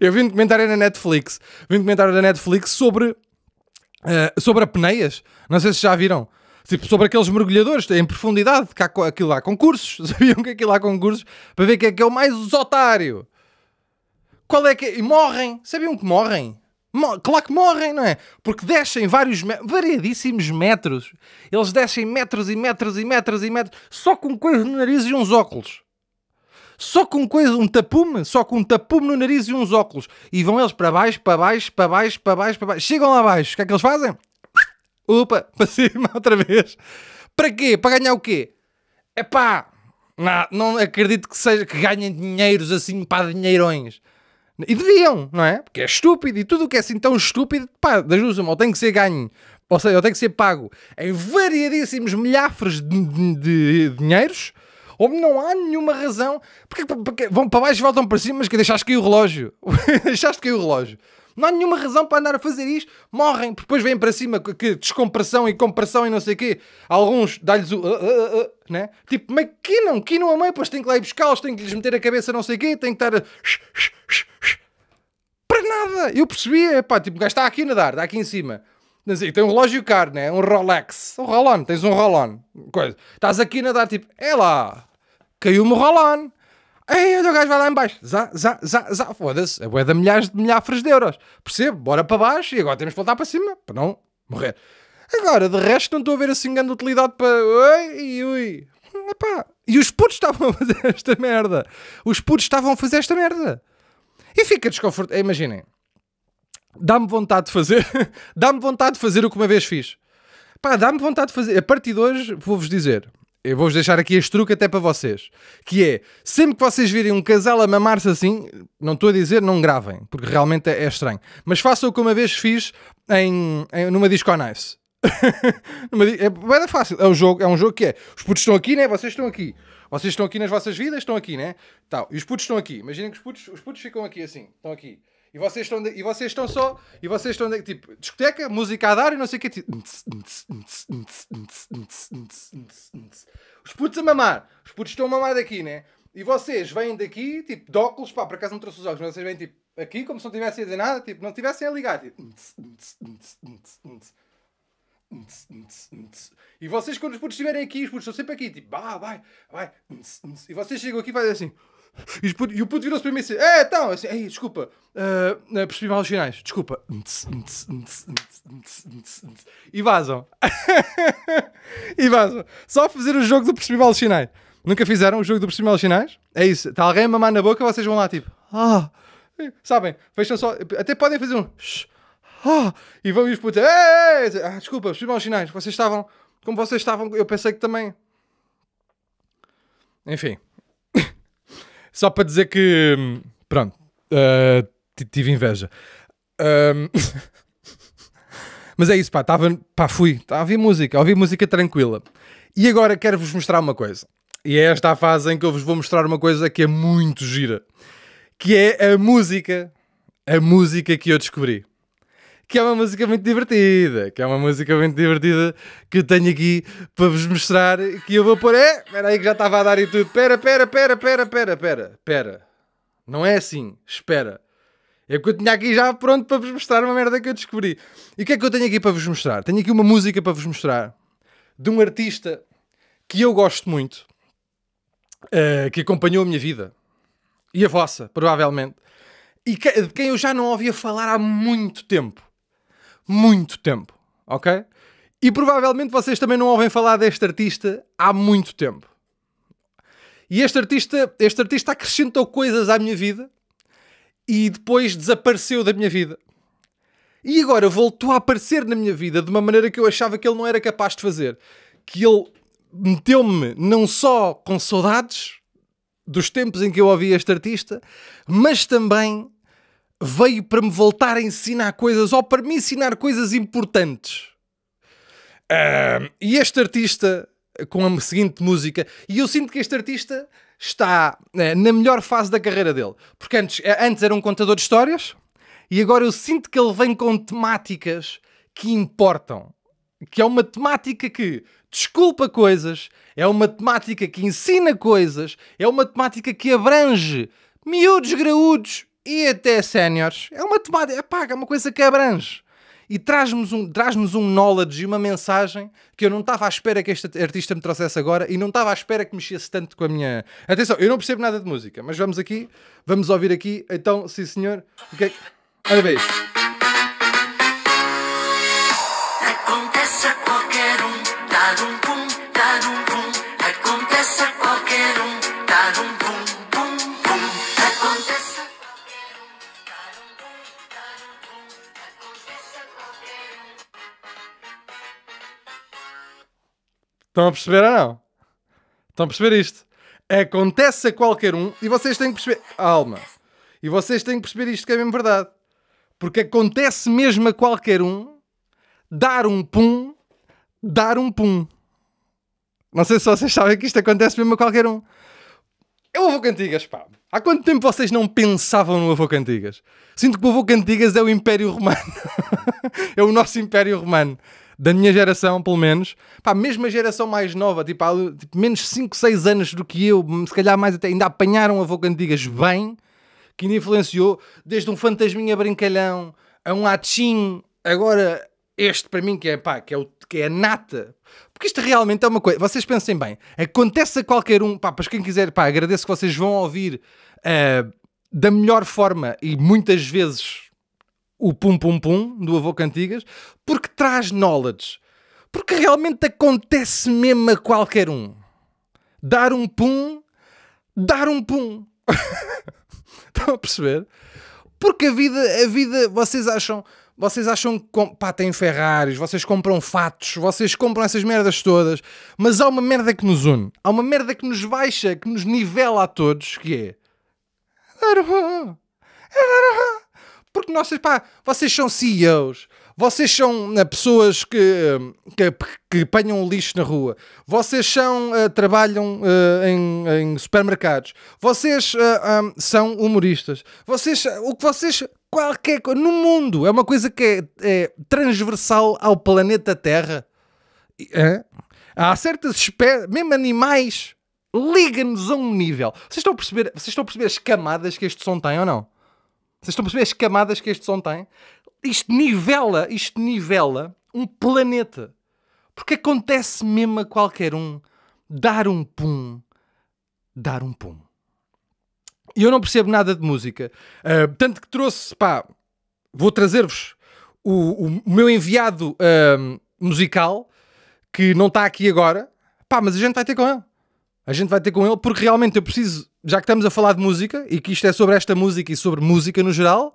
eu vi um documentário na Netflix. Vi um documentário da Netflix sobre. Uh, sobre a peneias. Não sei se já viram. Tipo, sobre aqueles mergulhadores em profundidade, que há, aquilo há concursos, sabiam que aquilo há concursos, para ver quem é que é o mais otário. Qual é que é? E morrem, sabiam que morrem? Claro que morrem, não é? Porque descem vários, me variadíssimos metros. Eles descem metros e metros e metros e metros, só com coisa no nariz e uns óculos. Só com coisa, um tapume, só com um tapume no nariz e uns óculos. E vão eles para baixo, para baixo, para baixo, para baixo, para baixo. Chegam lá abaixo, o que é que eles fazem? Opa, para cima outra vez. Para quê? Para ganhar o quê? É pá, não, não acredito que seja que ganhem dinheiros assim para dinheirões. E deviam, não é? Porque é estúpido. E tudo o que é assim tão estúpido, pá, das duas ou tem que ser ganho, ou seja, ou tem que ser pago em variadíssimos milhafres de, de, de dinheiros, ou não há nenhuma razão. Porque, porque, vão para baixo e voltam para cima, mas que deixaste cair o relógio. deixaste cair o relógio. Não há nenhuma razão para andar a fazer isto. Morrem. Depois vêm para cima que descompressão e compressão e não sei o quê. Alguns dá-lhes o... Uh, uh, uh, uh né? Tipo, mas que que não a é mãe, pois tem que lá ir buscá-los, tem que lhes meter a cabeça não sei o quê, tem que estar a... Para nada. Eu percebia, é pá, tipo, o gajo está aqui a nadar, está aqui em cima. Tem um relógio caro, né? Um Rolex. Um Rolon, tens um Rolon. Coisa. Estás aqui a nadar, tipo, é lá, caiu-me o Rolon. Ei, o gajo vai lá embaixo, Zá, zá, zá, zá. Foda-se. É bué de milhares de milhafres de euros. Percebo? Bora para baixo e agora temos que voltar para cima para não morrer. Agora, de resto, não estou a ver assim grande utilidade para. Ui, ui. Epá. E os putos estavam a fazer esta merda. Os putos estavam a fazer esta merda. E fica desconfortável. Imaginem. Dá-me vontade de fazer. dá-me vontade de fazer o que uma vez fiz. Pá, dá-me vontade de fazer. A partir de hoje, vou-vos dizer eu vou-vos deixar aqui este truque até para vocês, que é, sempre que vocês virem um casal a mamar-se assim, não estou a dizer não gravem, porque realmente é, é estranho, mas façam o que uma vez fiz em, em numa Disco Knives. é, é bem fácil, é um, jogo, é um jogo que é, os putos estão aqui, né? vocês estão aqui, vocês estão aqui nas vossas vidas, estão aqui, né? Tal. E os putos estão aqui, imaginem que os putos, os putos ficam aqui assim, estão aqui. E vocês estão, de, e vocês estão só. E vocês estão. De, tipo, discoteca, música a dar e não sei o que. Tipo, os putos a mamar. Os putos estão a mamar daqui, né? E vocês vêm daqui, tipo, de óculos, pá, por acaso não trouxe os óculos, mas vocês vêm tipo aqui como se não tivessem a dizer nada, tipo, não tivessem a ligar. Tipo, e vocês, quando os putos estiverem aqui, os putos estão sempre aqui, tipo, vai, vai, vai. E vocês chegam aqui e fazem assim. E, puto, e o puto virou-se para mim disse É, então, assim, Ei, desculpa, uh, percebi mal os sinais, desculpa. E vazam. e vazam. Só fazer o jogo do percebi mal os sinais. Nunca fizeram o jogo do percebi mal os sinais? É isso. Está alguém a mamar na boca, vocês vão lá tipo: Ah, sabem, fecham só. Até podem fazer um. Ah, e vão e os putos: ah, desculpa, percebi mal os sinais. Vocês estavam. Como vocês estavam, eu pensei que também. Enfim. Só para dizer que. Hum, pronto. Uh, tive inveja. Hum, mas é isso, pá. Tava, pá, fui. tava ouvi música. Ouvi música tranquila. E agora quero-vos mostrar uma coisa. E é esta a fase em que eu vos vou mostrar uma coisa que é muito gira. Que é a música. A música que eu descobri que é uma música muito divertida, que é uma música muito divertida que tenho aqui para vos mostrar que eu vou pôr. É, espera aí que já estava a dar e tudo. Pera, pera, pera, pera, pera, pera, Não é assim, espera. É que eu tinha aqui já pronto para vos mostrar uma merda que eu descobri. E o que é que eu tenho aqui para vos mostrar? Tenho aqui uma música para vos mostrar de um artista que eu gosto muito, uh, que acompanhou a minha vida e a vossa, provavelmente, e que, de quem eu já não ouvia falar há muito tempo muito tempo, ok? E provavelmente vocês também não ouvem falar deste artista há muito tempo. E este artista, este artista acrescentou coisas à minha vida e depois desapareceu da minha vida. E agora voltou a aparecer na minha vida de uma maneira que eu achava que ele não era capaz de fazer. Que ele meteu-me não só com saudades dos tempos em que eu ouvi este artista, mas também veio para me voltar a ensinar coisas ou para me ensinar coisas importantes. Uh, e este artista, com a seguinte música, e eu sinto que este artista está uh, na melhor fase da carreira dele, porque antes, eh, antes era um contador de histórias e agora eu sinto que ele vem com temáticas que importam. Que é uma temática que desculpa coisas, é uma temática que ensina coisas, é uma temática que abrange miúdos graúdos e até séniores. É uma temática, epá, é, é uma coisa que abrange. E traz-nos um, traz um knowledge e uma mensagem que eu não estava à espera que este artista me trouxesse agora e não estava à espera que mexesse tanto com a minha. Atenção, eu não percebo nada de música, mas vamos aqui, vamos ouvir aqui. Então, sim senhor, o que é que. Olha bem Estão a perceber ou não? Estão a perceber isto? Acontece a qualquer um e vocês têm que perceber. Alma. E vocês têm que perceber isto que é mesmo verdade. Porque acontece mesmo a qualquer um dar um pum, dar um pum. Não sei se vocês sabem que isto acontece mesmo a qualquer um. Eu vou Cantigas, pá. Há quanto tempo vocês não pensavam no Avô Cantigas? Sinto que o Avô Cantigas é o Império Romano. é o nosso Império Romano da minha geração, pelo menos, pá, mesmo a geração mais nova, tipo, há, tipo, menos 5, 6 anos do que eu, se calhar mais até, ainda apanharam a Vogandigas bem, que influenciou desde um fantasminha brincalhão a um atim, agora este para mim que é, pá, que é, o, que é a nata. Porque isto realmente é uma coisa. Vocês pensem bem, acontece a qualquer um, pá, para quem quiser, pá, agradeço que vocês vão ouvir uh, da melhor forma e muitas vezes o Pum Pum Pum do Avô Cantigas, porque traz knowledge. Porque realmente acontece mesmo a qualquer um. Dar um pum, dar um pum. Estão a perceber? Porque a vida, a vida, vocês acham, vocês acham que pá, têm Ferraris, vocês compram fatos, vocês compram essas merdas todas, mas há uma merda que nos une, há uma merda que nos baixa, que nos nivela a todos, que é. é porque nós, pá, vocês são CEOs, vocês são eh, pessoas que, eh, que, que apanham o lixo na rua, vocês são, uh, trabalham uh, em, em, supermercados, vocês um, são humoristas, vocês, o que vocês, qualquer coisa, no mundo, é uma coisa que é, é transversal ao planeta Terra. Há certas espécies, mesmo animais, liga-nos a um nível. Vocês estão a perceber, vocês estão a perceber as camadas que este som tem ou não? Vocês estão a perceber as camadas que este som tem? Isto nivela, isto nivela um planeta. Porque acontece mesmo a qualquer um dar um pum, dar um pum. E eu não percebo nada de música. Uh, tanto que trouxe, pá, vou trazer-vos o, o, meu enviado uh, musical, que não está aqui agora. Pá, mas a gente vai ter com ele. A gente vai ter com ele porque realmente eu preciso, já que estamos a falar de música e que isto é sobre esta música e sobre música no geral,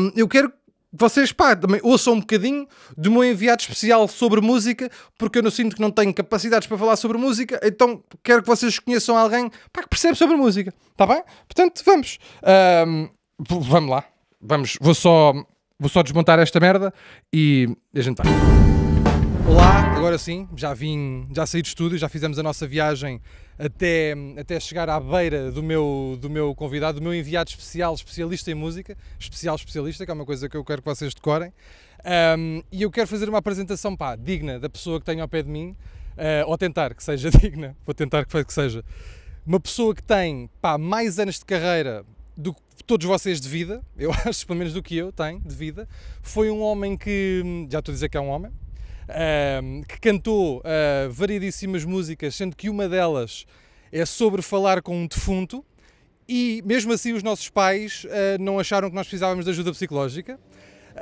um, eu quero que vocês pá, também ouçam um bocadinho do meu enviado especial sobre música, porque eu não sinto que não tenho capacidades para falar sobre música, então quero que vocês conheçam alguém pá, que percebe sobre música, está bem? Portanto, vamos. Um, vamos lá. Vamos, vou só, vou só desmontar esta merda e a gente vai. Agora sim, já vim, já saí do estúdio, já fizemos a nossa viagem até, até chegar à beira do meu, do meu convidado, do meu enviado especial, especialista em música, especial especialista, que é uma coisa que eu quero que vocês decorem. Um, e eu quero fazer uma apresentação pá, digna da pessoa que tenho ao pé de mim, uh, ou tentar que seja digna, vou tentar que, que seja. Uma pessoa que tem pá, mais anos de carreira do que todos vocês de vida, eu acho, pelo menos do que eu tenho de vida, foi um homem que, já estou a dizer que é um homem, Ehm, que cantou uh, variedíssimas músicas, sendo que uma delas é sobre falar com um defunto, e mesmo assim os nossos pais uh, não acharam que nós precisávamos de ajuda psicológica. Um,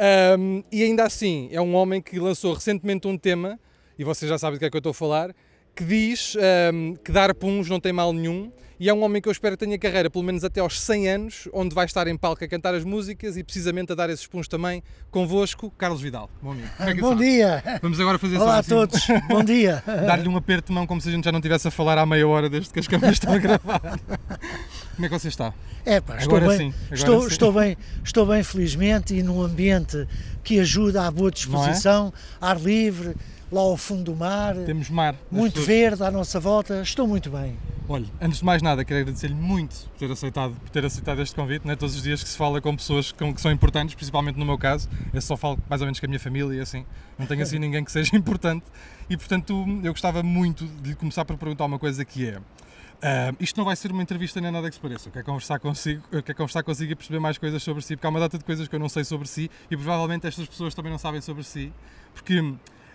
ehm, e ainda assim, é um homem que lançou recentemente um tema, e vocês já sabem do que é que eu estou a falar, que diz um, ehm, que dar puns não tem mal nenhum e é um homem que eu espero que tenha carreira pelo menos até aos 100 anos, onde vai estar em palco a cantar as músicas e precisamente a dar esses puns também convosco, Carlos Vidal. Bom, amigo, é Bom dia! Vamos agora fazer Olá só, a assim, todos, bom dia! Dar-lhe um aperto de mão como se a gente já não estivesse a falar há meia hora desde que as câmeras estão a gravar. como é que você está? É pá, estou agora bem, sim, estou, sim. estou bem, estou bem felizmente e num ambiente que ajuda à boa é? disposição, é? ar livre, lá ao fundo do mar. Temos mar. Muito pessoas... verde à nossa volta. Estou muito bem. Olha, antes de mais nada, quero agradecer-lhe muito por ter aceitado, por ter aceitado este convite. Não é todos os dias que se fala com pessoas que, são importantes, principalmente no meu caso. Eu só falo mais ou menos com a minha família e assim. Não tenho assim ninguém que seja importante. E portanto, eu gostava muito de lhe começar por perguntar uma coisa que é. Uh, isto não vai ser uma entrevista nem nada que se pareça. Eu quero conversar consigo, eu quero conversar consigo e perceber mais coisas sobre si, porque há uma data de coisas que eu não sei sobre si e provavelmente estas pessoas também não sabem sobre si. Porque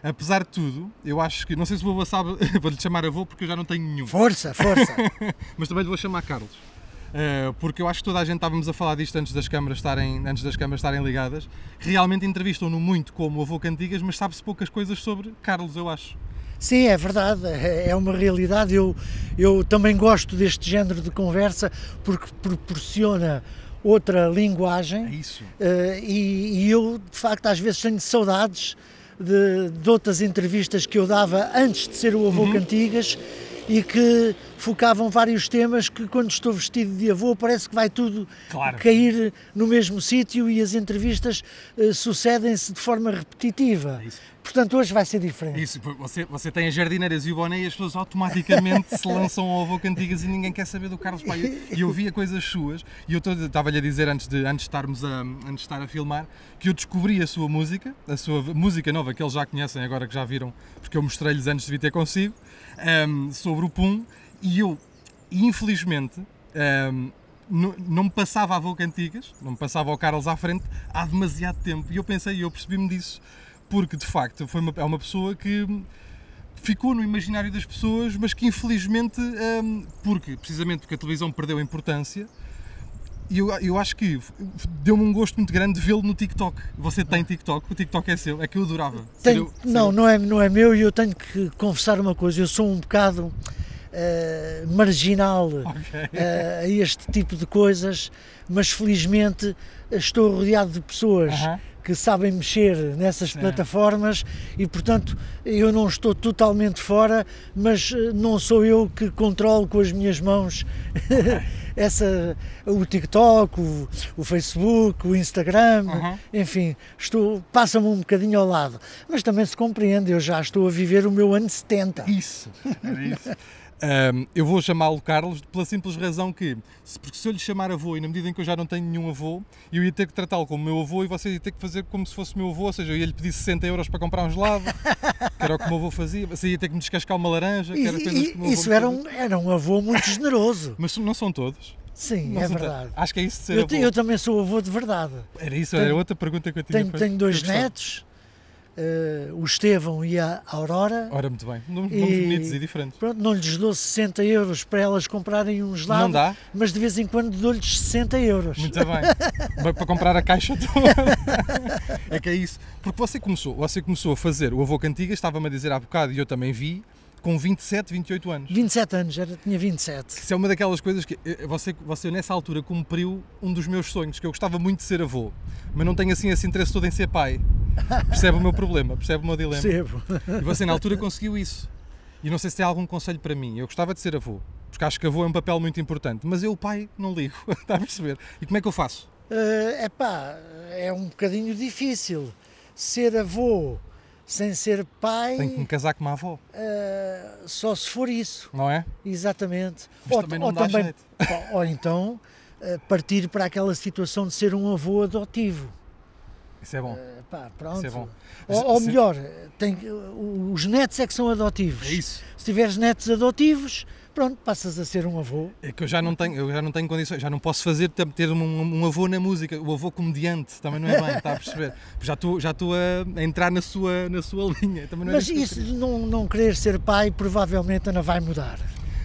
Apesar de tudo, eu acho que. Não sei se o avô sabe, vou-lhe chamar avô porque eu já não tenho nenhum. Força, força! Mas também lhe vou chamar Carlos. Eh, porque eu acho que toda a gente estávamos a falar disto antes das câmaras estarem, antes das câmaras estarem ligadas. Realmente entrevistam-no muito como avô Cantigas, mas sabe-se poucas coisas sobre Carlos, eu acho. Sim, é verdade, é, é uma realidade. Eu, eu também gosto deste género de conversa porque proporciona outra linguagem. É isso. Uh, e, e eu, de facto, às vezes tenho saudades de, de outras entrevistas que eu dava antes de ser o Avô uhum. Cantigas e que focavam vários temas que quando estou vestido de avô parece que vai tudo claro. cair no mesmo sítio e as entrevistas uh, sucedem-se de forma repetitiva. É isso. Portanto, hoje vai ser diferente. Isso, você, você tem as jardineiras e o boné e as pessoas automaticamente se lançam ao avô cantigas e ninguém quer saber do Carlos Paia. E eu via coisas suas e eu estava-lhe a dizer antes de, antes de estarmos a, antes de estar a filmar que eu descobri a sua música, a sua música nova que eles já conhecem agora que já viram, porque eu mostrei-lhes antes de vir ter consigo um, sobre o Pum, e eu, infelizmente, um, não, não, me passava a Vogue Antigas, não me passava o Carlos à frente há demasiado tempo. E eu pensei, eu percebi-me disso, porque de facto foi uma, é uma pessoa que ficou no imaginário das pessoas, mas que infelizmente, um, porque precisamente porque a televisão perdeu a importância, eu, eu acho que deu-me um gosto muito grande de vê-lo no TikTok. Você tem TikTok? O TikTok é seu? É que eu adorava. Tenho, não, não é, não é meu e eu tenho que confessar uma coisa. Eu sou um bocado uh, marginal okay. uh, a este tipo de coisas, mas felizmente eh, estou rodeado de pessoas. Uh -huh que sabem mexer nessas é. plataformas e, portanto, eu não estou totalmente fora, mas eh, não sou eu que controlo com as minhas mãos okay. essa, o TikTok, o, o Facebook, o Instagram, uhum. enfim, estou, passa-me um bocadinho ao lado. Mas também se compreende, eu já estou a viver o meu ano 70. Isso, era isso. Um, eu vou chamá-lo Carlos pela simples razão que, se, porque se eu lhe chamar avô e na medida em que eu já não tenho nenhum avô, eu ia ter que tratá-lo como meu avô e você ia ter que fazer como se fosse meu avô, ou seja, eu ia lhe pedir 60 euros para comprar um gelado, que era o que o meu avô fazia, você ia ter que me descascar uma laranja, que era e, que o meu Isso era um, era um avô muito generoso. Mas não são todos. Sim, é verdade. Acho que é isso de ser eu, avô. Eu também sou avô de verdade. Era isso, tenho, era outra pergunta que eu tinha. Tenho, tenho dois netos, uh, o Estevão e a Aurora. Ora, muito bem, nomes, e, bonitos e diferentes. Pronto, não lhes dou 60 euros para elas comprarem um gelado, não dá. mas de vez em quando dou-lhes 60 euros. Muito bem, para comprar a caixa toda. é que é isso, porque você começou, você começou a fazer, o avô Cantiga estava-me a dizer há bocado e eu também vi, com 27, 28 anos. 27 anos, era, tinha 27. Isso é uma daquelas coisas que eh, você, você nessa altura cumpriu um dos meus sonhos, que eu gostava muito de ser avô, mas não tenho assim esse interesse todo em ser pai. Percebe o meu problema, percebe o meu dilema. Percebo. E você, na altura, conseguiu isso. E não sei se tem algum conselho para mim. Eu gostava de ser avô, porque acho que avô é um papel muito importante, mas eu, pai, não ligo, está a perceber? E como é que eu faço? É uh, eh, pá, é um bocadinho difícil. Ser avô sem ser pai. Tem que me casar com uma avó. Uh, só se for isso. Não é? Exatamente. Mas ou também não ou, dá também, jeito. Ou, então uh, partir para aquela situação de ser um avô adotivo. Isso é bom Pá, é pronto. É ou, ou, melhor, tem, os netos é que são adotivos. É isso. Se tiveres netos adotivos, pronto, passas a ser um avô. É que eu já não tenho, eu já não tenho condições, já não posso fazer ter um, um avô na música, o avô comediante, também não é bem, está a perceber? Já estou, já estou a entrar na sua, na sua linha, também não é Mas isso, não, não querer ser pai, provavelmente Ana vai mudar.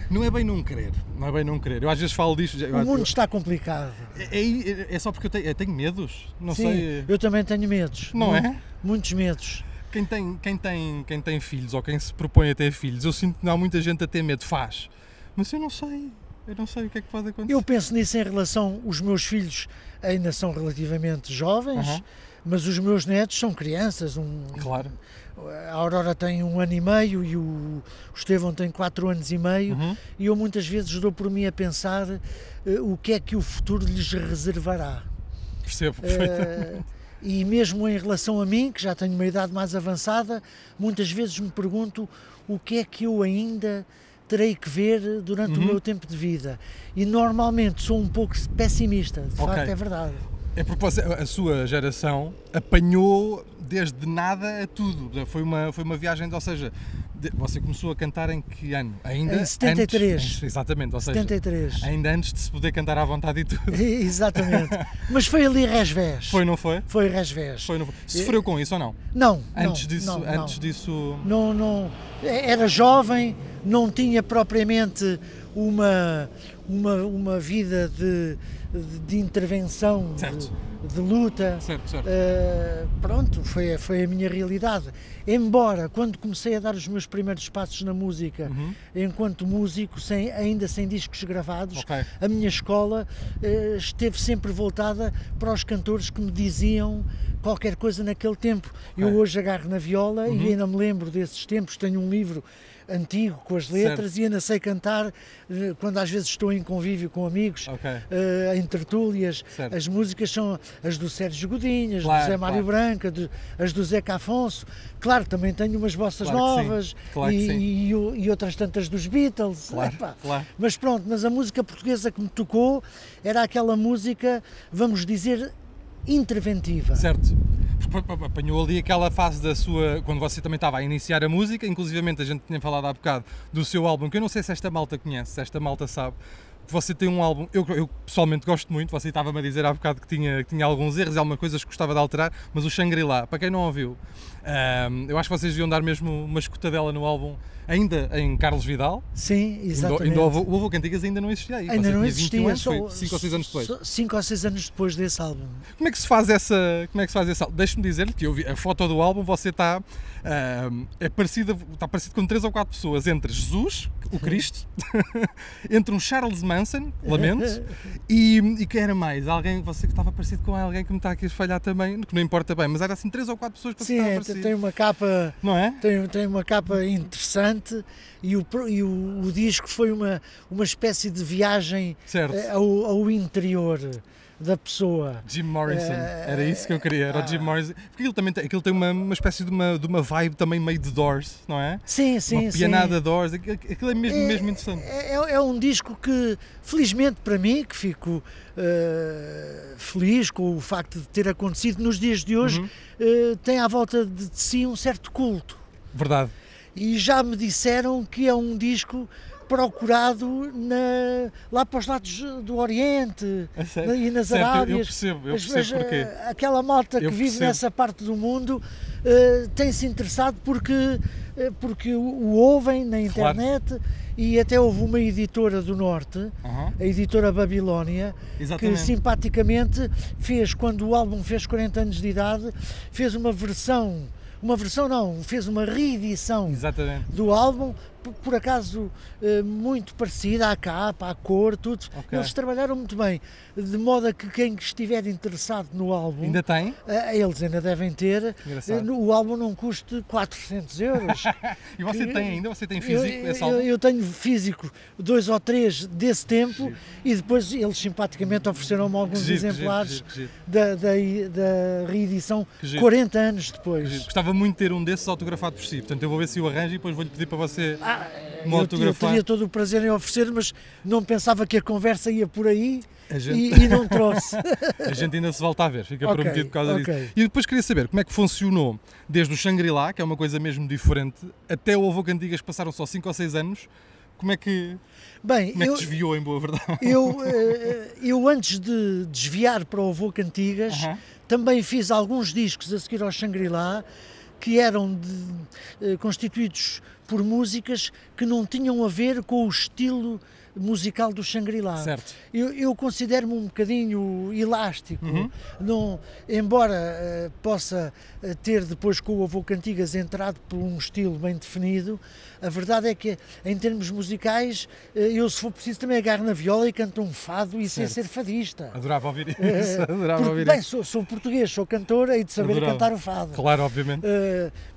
Não é bem não querer, não é bem não querer. Eu às vezes falo disto. O mundo eu, está complicado. É, é, é, só porque eu tenho, eu tenho medos, não Sim, sei. Eu também tenho medos. Não muito, é? Muitos medos. Quem tem, quem, tem, quem tem filhos ou quem se propõe a ter filhos, eu sinto que não há muita gente a ter medo, faz. Mas eu não sei, eu não sei o que é que pode acontecer. Eu penso nisso em relação. Os meus filhos ainda são relativamente jovens, uhum. mas os meus netos são crianças. Um, claro. A Aurora tem um ano e meio e o Estevão tem quatro anos e meio, uhum. e eu muitas vezes dou por mim a pensar uh, o que é que o futuro lhes reservará. Percebo perfeitamente. Uh, e mesmo em relação a mim, que já tenho uma idade mais avançada, muitas vezes me pergunto o que é que eu ainda terei que ver durante uhum. o meu tempo de vida. E normalmente sou um pouco pessimista, de okay. facto é verdade. É porque você, a sua geração apanhou desde nada a tudo. Foi uma, foi uma viagem, ou seja, de, você começou a cantar em que ano? Ainda em 73. Antes, exatamente, ou 73. seja, ainda antes de se poder cantar à vontade e tudo. exatamente. Mas foi ali resvés. Foi, não foi? Foi resvés. Foi, não foi. Sofreu com isso ou não? Não. Antes não, disso, não, antes não. disso. Não, não. Era jovem, não tinha propriamente uma uma uma vida de de, de intervenção, de, de, luta. Certo, certo. Uh, pronto, foi, foi a minha realidade. Embora, quando comecei a dar os meus primeiros passos na música, uhum. enquanto músico, sem, ainda sem discos gravados, okay. a minha escola uh, esteve sempre voltada para os cantores que me diziam qualquer coisa naquele tempo. Okay. Eu hoje agarro na viola uhum. e ainda me lembro desses tempos, tenho um livro antigo com as letras certo. e ainda sei cantar eh, quando às vezes estou em convívio com amigos, okay. uh, em tertúlias. Certo. As músicas são as do Sérgio Godinho, as claro, do Zé Mário claro. Branca, de, as do Zeca Afonso. Claro, também tenho umas bossas claro novas claro e, e, e, outras tantas dos Beatles. mas pronto, mas a música portuguesa que me tocou era aquela música, vamos dizer, interventiva. Certo apanhou ali aquela fase da sua, quando você também estava a iniciar a música, inclusivamente a gente tinha falado há bocado do seu álbum, que eu não sei se esta malta conhece, se esta malta sabe, você tem um álbum, eu, eu, pessoalmente gosto muito, você estava-me a dizer há bocado que tinha, que tinha alguns erros e algumas coisas que gostava de alterar, mas o Shangri-La, para quem não ouviu, um, eu acho que vocês deviam dar mesmo uma escutadela no álbum, ainda em Carlos Vidal. Sim, exatamente. Ainda, ainda o, avô, Cantigas ainda não existia aí. Ainda não existia. Anos, foi 5 ou 6 anos depois. 5 ou 6 anos depois desse álbum. Como é que se faz essa. Como é que se faz esse álbum? Deixe-me dizer-lhe que eu vi a foto do álbum, você está. é parecida, está parecido com 3 ou 4 pessoas, entre Jesus, o Cristo, entre um Charles Manson, lamento, e, e quem era mais? Alguém, você que estava parecido com alguém que me está aqui a falhar também, que não importa bem, mas era assim 3 ou 4 pessoas que você Sim, estava é, parecido tem, tem, uma capa, não é? Tem, tem uma capa interessante e o, e o, o disco foi uma, uma espécie de viagem certo. Eh, ao, ao interior da pessoa. Jim Morrison, eh, era isso que eu queria, era o Jim ah. Morrison. Porque aquilo, também tem, aquilo tem uma, uma espécie de uma, de uma vibe também meio de Doors, não é? Sim, sim, uma pianada Doors, aquilo é mesmo, é, mesmo interessante. É, é, é, um disco que, felizmente para mim, que fico uh, feliz com o facto de ter acontecido nos dias de hoje, uhum. uh, tem à volta de, de si um certo culto. Verdade. E já me disseram que é um disco procurado na, lá para os lados do Oriente é e nas certo, Arábias. Eu percebo, eu percebo as, porquê. Aquela malta que eu vive percebo. nessa parte do mundo uh, tem-se interessado porque, uh, porque o, o ouvem na internet claro. e até houve uma editora do Norte, uhum. a editora Babilónia, Exatamente. que simpaticamente fez, quando o álbum fez 40 anos de idade, fez uma versão uma versão não, fez uma reedição Exatamente. do álbum por acaso eh, muito parecida à capa, à cor, tudo. Okay. Eles trabalharam muito bem, de modo a que quem estiver interessado no álbum. Ainda tem? Eh, eles ainda devem ter. Eh, Engraçado. O álbum não custa 400 euros. e você que, tem ainda? Você tem físico? Eu, eu, tenho físico, dois ou três desse tempo, Giro. e depois eles simpaticamente ofereceram-me alguns Giro, exemplares Giro, da, da, da, reedição 40 anos depois. Gostava muito de ter um desses autografado por si, portanto eu vou ver se o arranjo e depois vou-lhe pedir para você. Ah, eu, teria todo o prazer em oferecer, mas não pensava que a conversa ia por aí gente... e, e, não trouxe. a gente ainda se volta a ver, fica okay, prometido por causa okay. disso. E depois queria saber como é que funcionou desde o Shangri-La, que é uma coisa mesmo diferente, até o Ovo Candigas passaram só 5 ou 6 anos. Como é que, Bem, como é eu, que desviou, em boa verdade? Eu, eh, eh, eu antes de desviar para o Avô Cantigas, uh -huh. também fiz alguns discos a seguir ao Shangri-La, que eram de, eh, constituídos por músicas que não tinham a ver com o estilo musical do Shangri-La. Certo. Eu, eu considero-me um bocadinho elástico, uhum. não, embora uh, possa eh, ter depois com o Avô Cantigas entrado por um estilo bem definido, a verdade é que em termos musicais uh, eu se for preciso também agarro na viola e canto um fado e certo. sem ser fadista. Adorava ouvir isso. Adorava porque, ouvir bem, isso. Sou, sou, português, sou cantor e de saber Adorava. cantar o fado. Claro, obviamente.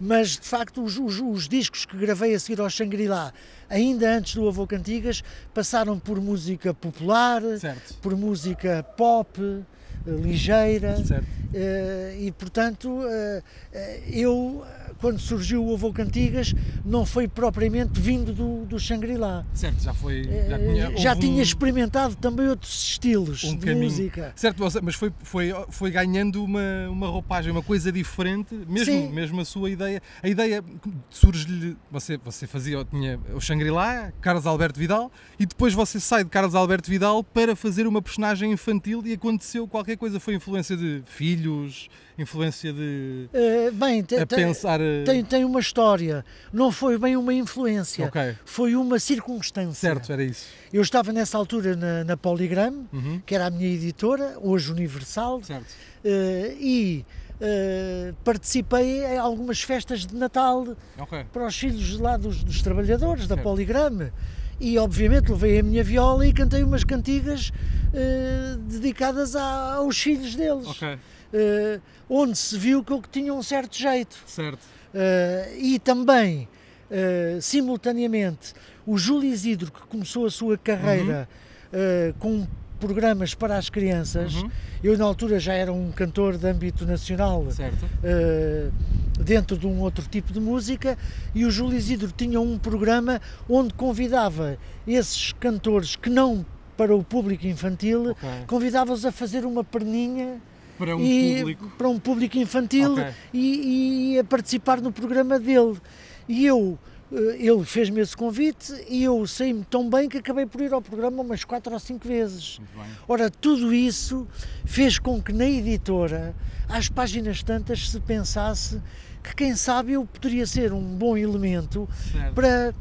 mas de facto os, os, os discos que gravei a seguir ao Shangri-La ainda antes do Avô Cantigas, passaram por música popular, certo. por música pop, eh, ligeira, certo. Eh, e portanto eh, eu quando surgiu o Avô Cantigas, não foi propriamente vindo do, do Shangri-La. Certo, já foi. Já eh, tinha, já tinha um, experimentado também outros estilos um de caminho. música. Certo, mas foi, foi, foi ganhando uma, uma roupagem, uma coisa diferente, mesmo, mesmo a sua ideia. A ideia surge-lhe. Você, você fazia, tinha o Shangri-La, Carlos Alberto Vidal, e depois você sai de Carlos Alberto Vidal para fazer uma personagem infantil e aconteceu qualquer coisa. Foi influência de filhos, influência de. Uh, bem, a pensar tem, tem uma história. Não foi bem uma influência. Okay. Foi uma circunstância. Certo, era isso. Eu estava nessa altura na, na Polygram, uhum. que era a minha editora, hoje Universal. Certo. Uh, e uh, participei em algumas festas de Natal okay. para os filhos lá dos, dos trabalhadores da certo. Polygram e obviamente levei a minha viola e cantei umas cantigas uh, dedicadas a, aos filhos deles. Okay. Uh, onde se viu que eu tinha um certo jeito. Certo. Eh, e também, eh, simultaneamente, o Júlio Isidro, que começou a sua carreira uhum. Eh, com programas para as crianças. Uhum. Eu, na altura, já era um cantor de âmbito nacional, uh, dentro de um outro tipo de música, e o Júlio Isidro tinha um programa onde convidava esses cantores que não para o público infantil, okay. convidava-os a fazer uma perninha para um, e, público. Para um público infantil okay. e, e a participar no programa dele. E eu eh, ele fez-me esse convite e eu saí-me tão bem que acabei por ir ao programa umas quatro ou cinco vezes. Ora, tudo isso fez com que na editora, às páginas tantas, se pensasse que quem sabe eu poderia ser um bom elemento certo. para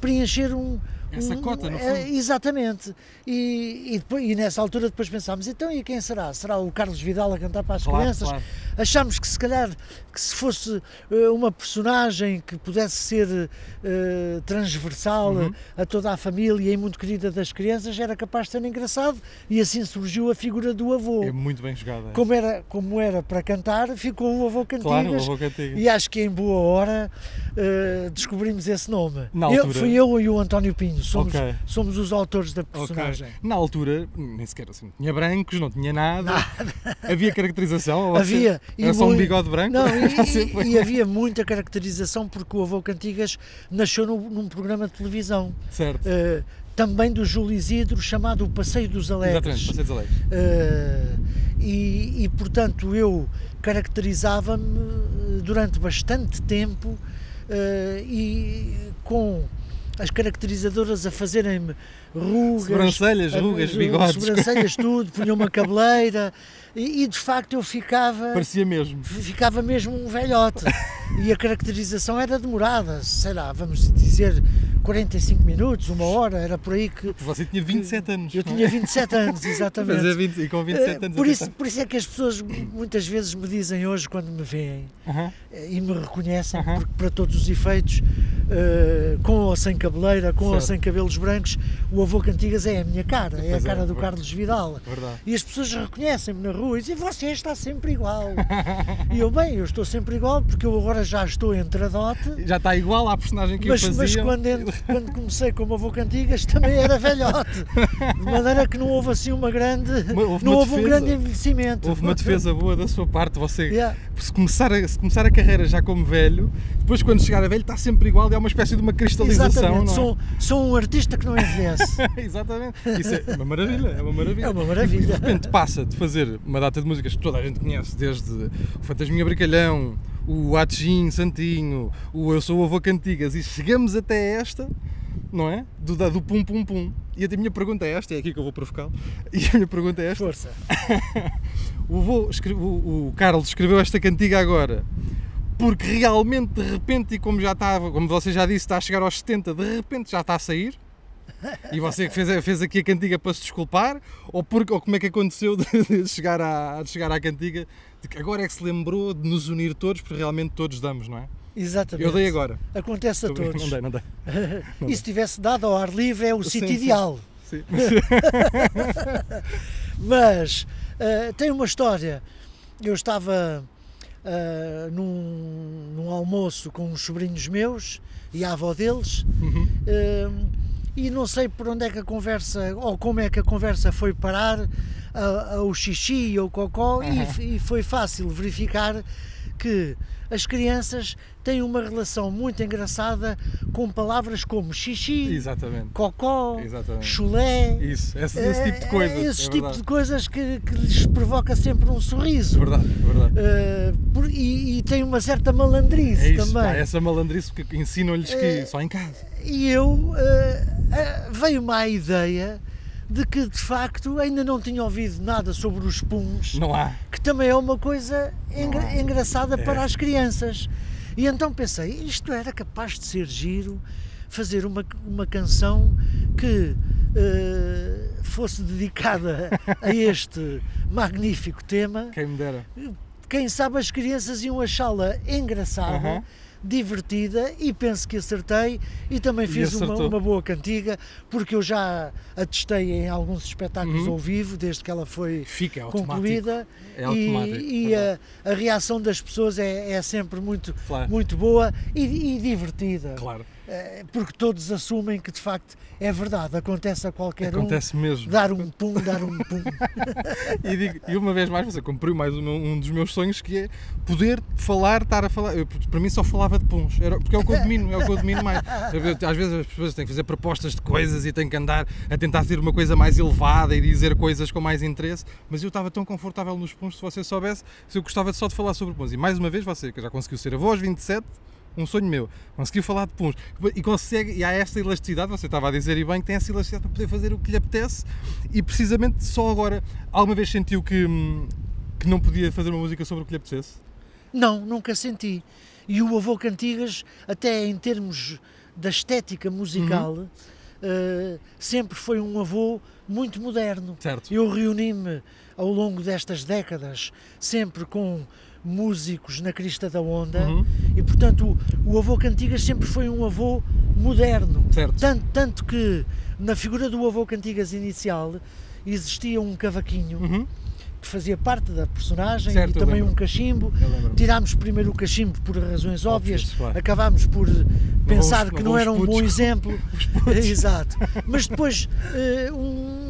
preencher um, essa hum, cota, no é, fundo. exatamente. E, e, depois, e nessa altura depois pensámos, então e quem será? Será o Carlos Vidal a cantar para as claro, crianças? Claro. Achámos que se calhar que se fosse uh, uma personagem que pudesse ser uh, transversal uhum. Eh, a, toda a família e muito querida das crianças, era capaz de ser engraçado e assim surgiu a figura do avô. É muito bem jogada. Como era, como era para cantar, ficou o avô Cantigas. Claro, o avô Cantigas. E acho que em boa hora uh, descobrimos esse nome. Na altura... eu, fui eu e o António Pinho, somos, okay. somos os autores da personagem. Okay. Na altura, nem sequer assim, tinha brancos, não tinha nada. nada. Havia caracterização? Havia. Era e só muito... um bigode branco? Não, e, e, havia muita caracterização porque o avô Cantigas nasceu num, num programa de televisão. Certo. Uh, também do Júlio Isidro, chamado O Passeio dos Alegres. Exatamente, Passeio dos Uh, e, e, portanto, eu caracterizava-me eh, durante bastante tempo uh, e com as caracterizadoras a fazerem-me rugas. Sobrancelhas, rugas, bigodes. Sobrancelhas, tudo, punham uma cabeleira. E, e, de facto eu ficava. Parecia mesmo. Ficava mesmo um velhote. e a caracterização era demorada, sei lá, vamos dizer, 45 minutos, uma hora, era por aí que. Você tinha 27 anos. Eu tinha 27 é? anos, exatamente. Mas é 20, e com 27 eh, anos. Por é isso, por isso é que as pessoas muitas vezes me dizem hoje, quando me veem uhum. e me reconhecem, uhum. porque para todos os efeitos, uh, com ou sem cabeleira, com certo. ou sem cabelos brancos, o avô Cantigas é a minha cara, é pois a é, cara é, do verdade. Carlos Vidal. Verdade. E as pessoas reconhecem-me na rua e dizem: Você está sempre igual. e eu, bem, eu estou sempre igual porque eu agora já estou entre a dote. Já está igual à personagem que mas, eu fazia. Mas quando entro quando comecei como avô cantigas também era velhote, de maneira que não houve assim uma grande, houve não uma houve defesa, um grande envelhecimento. Houve uma defesa boa da sua parte, você yeah se começar, a, se começar a carreira já como velho, depois quando chegar a velho está sempre igual e é há uma espécie de uma cristalização. Exatamente, é? sou, sou um artista que não envelhece. Exatamente, isso é uma maravilha, é uma maravilha. É uma maravilha. E, de repente passa de fazer uma data de músicas que toda a gente conhece, desde o Fantasminha Bricalhão, o Atchim Santinho, o Eu Sou o Avô Cantigas e chegamos até esta não é? Do, do pum pum pum. E a minha pergunta é esta, é aqui que eu vou provocá-lo. E a minha pergunta é esta. Força! o, vô, escreve, o, o Carlos escreveu esta cantiga agora porque realmente de repente, e como já estava, como você já disse, está a chegar aos 70, de repente já está a sair. E você fez, fez aqui a cantiga para se desculpar? Ou, porque, ou como é que aconteceu de, de chegar, à, de chegar à cantiga? De que agora é que se lembrou de nos unir todos, porque realmente todos damos, não é? Exatamente. Eu dei agora. Acontece a todos. Não dei, não dei. Não e se tivesse dado ao ar livre é o sítio ideal. Sim. Mas uh, tem uma história. Eu estava uh, num, num, almoço com uns sobrinhos meus e a avó deles. Uhum. Uh, e não sei por onde é que a conversa, ou como é que a conversa foi parar ao xixi ou cocó, uhum. e, e foi fácil verificar que as crianças têm uma relação muito engraçada com palavras como xixi, Exatamente. cocó, Exatamente. chulé. Isso, esse, esse é, tipo de é coisas. É esse é tipo de coisas que, que, lhes provoca sempre um sorriso. Verdade, verdade. Uh, e, e, tem uma certa malandrice é isso, também. Pá, essa malandrice que ensinam-lhes que uh, só em casa. E eu uh, veio-me à ideia de que de facto ainda não tinha ouvido nada sobre os puns. Não há. Que também é uma coisa engra engraçada é. para as crianças. E então pensei, isto era capaz de ser giro fazer uma, uma canção que uh, fosse dedicada a este magnífico tema. Quem me dera. Quem sabe as crianças iam achá-la engraçada divertida e penso que acertei e também fiz e uma, uma, boa cantiga porque eu já a testei em alguns espetáculos uhum. ao vivo desde que ela foi Fica, é concluída é e, e é a, a, reação das pessoas é, é sempre muito, claro. muito boa e, e divertida. Claro. Eh, porque todos assumem que de facto é verdade, acontece a qualquer acontece um. mesmo. Dar um pum, dar um pum. e, digo, e, uma vez mais, você cumpriu mais um dos meus sonhos que é poder falar, estar a falar. Eu, para mim só falava de puns, era, porque é o que eu domino, é o que eu domino mais. Eu, às vezes as pessoas têm que fazer propostas de coisas e têm que andar a tentar ser uma coisa mais elevada e dizer coisas com mais interesse, mas eu estava tão confortável nos puns, se você soubesse, se eu gostava só de falar sobre puns. E mais uma vez, você, que já conseguiu ser avós, 27 um sonho meu, conseguiu falar de puns e consegue, e há esta elasticidade, você estava a dizer e bem, que tem essa elasticidade para poder fazer o que lhe apetece e precisamente só agora, alguma vez sentiu que, hum, que não podia fazer uma música sobre o que lhe apetecesse? Não, nunca senti. E o Avô Cantigas, até em termos da estética musical, uhum. uh, sempre foi um avô muito moderno. Certo. Eu reuni-me ao longo destas décadas sempre com músicos na crista da onda uhum. e portanto o, o avô Cantigas sempre foi um avô moderno certo. Tanto, tanto que na figura do avô Cantigas inicial existia um cavaquinho uhum. que fazia parte da personagem certo, e também um cachimbo tirámos primeiro o cachimbo por razões óbvias, óbvias claro. acabámos por eh, pensar que não era um bom exemplo exato mas depois uh, um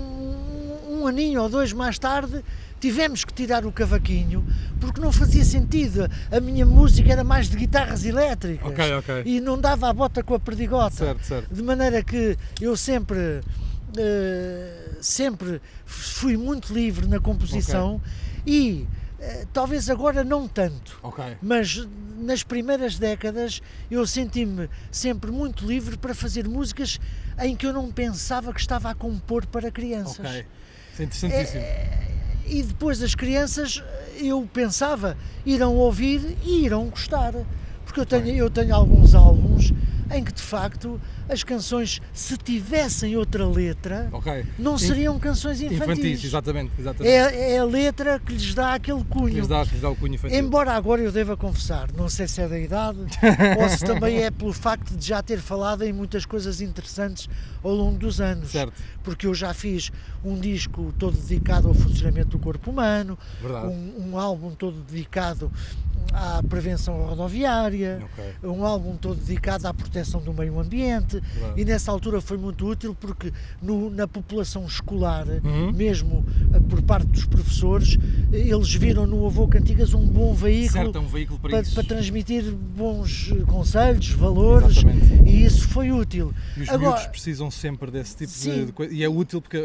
um aninho ou dois mais tarde, tivemos que tirar o cavaquinho porque não fazia sentido. A minha música era mais de guitarras elétricas okay, okay. e não dava a bota com a perdigota. Certo, certo. De maneira que eu sempre, uh, sempre fui muito livre na composição okay. e eh, talvez agora não tanto, okay. mas nas primeiras décadas eu senti-me sempre muito livre para fazer músicas em que eu não pensava que estava a compor para crianças. Okay. É, eh, e depois as crianças, eu pensava, irão ouvir e irão gostar. Porque eu tenho, eu tenho alguns álbuns em que de facto as canções, se tivessem outra letra, okay. não seriam canções infantis. Infantis, exatamente. exatamente. É, é, a letra que lhes dá aquele cunho. Que lhes dá, que lhes dá o cunho infantil. Embora agora eu deva confessar, não sei se é da idade ou se também é pelo facto de já ter falado em muitas coisas interessantes ao longo dos anos. Certo. Porque eu já fiz um disco todo dedicado ao funcionamento do corpo humano, um, um álbum todo dedicado à prevenção rodoviária, okay. um álbum todo dedicado à proteção do meio ambiente claro. e nessa altura foi muito útil porque no, na população escolar, uhum. mesmo eh, por parte dos professores, eh, eles viram no Avô Cantigas um bom veículo, certo, é um veículo para, para, para, transmitir bons eh, conselhos, valores Exatamente. e isso foi útil. E os Agora, miúdos precisam sempre desse tipo sim, de, coisa e é útil porque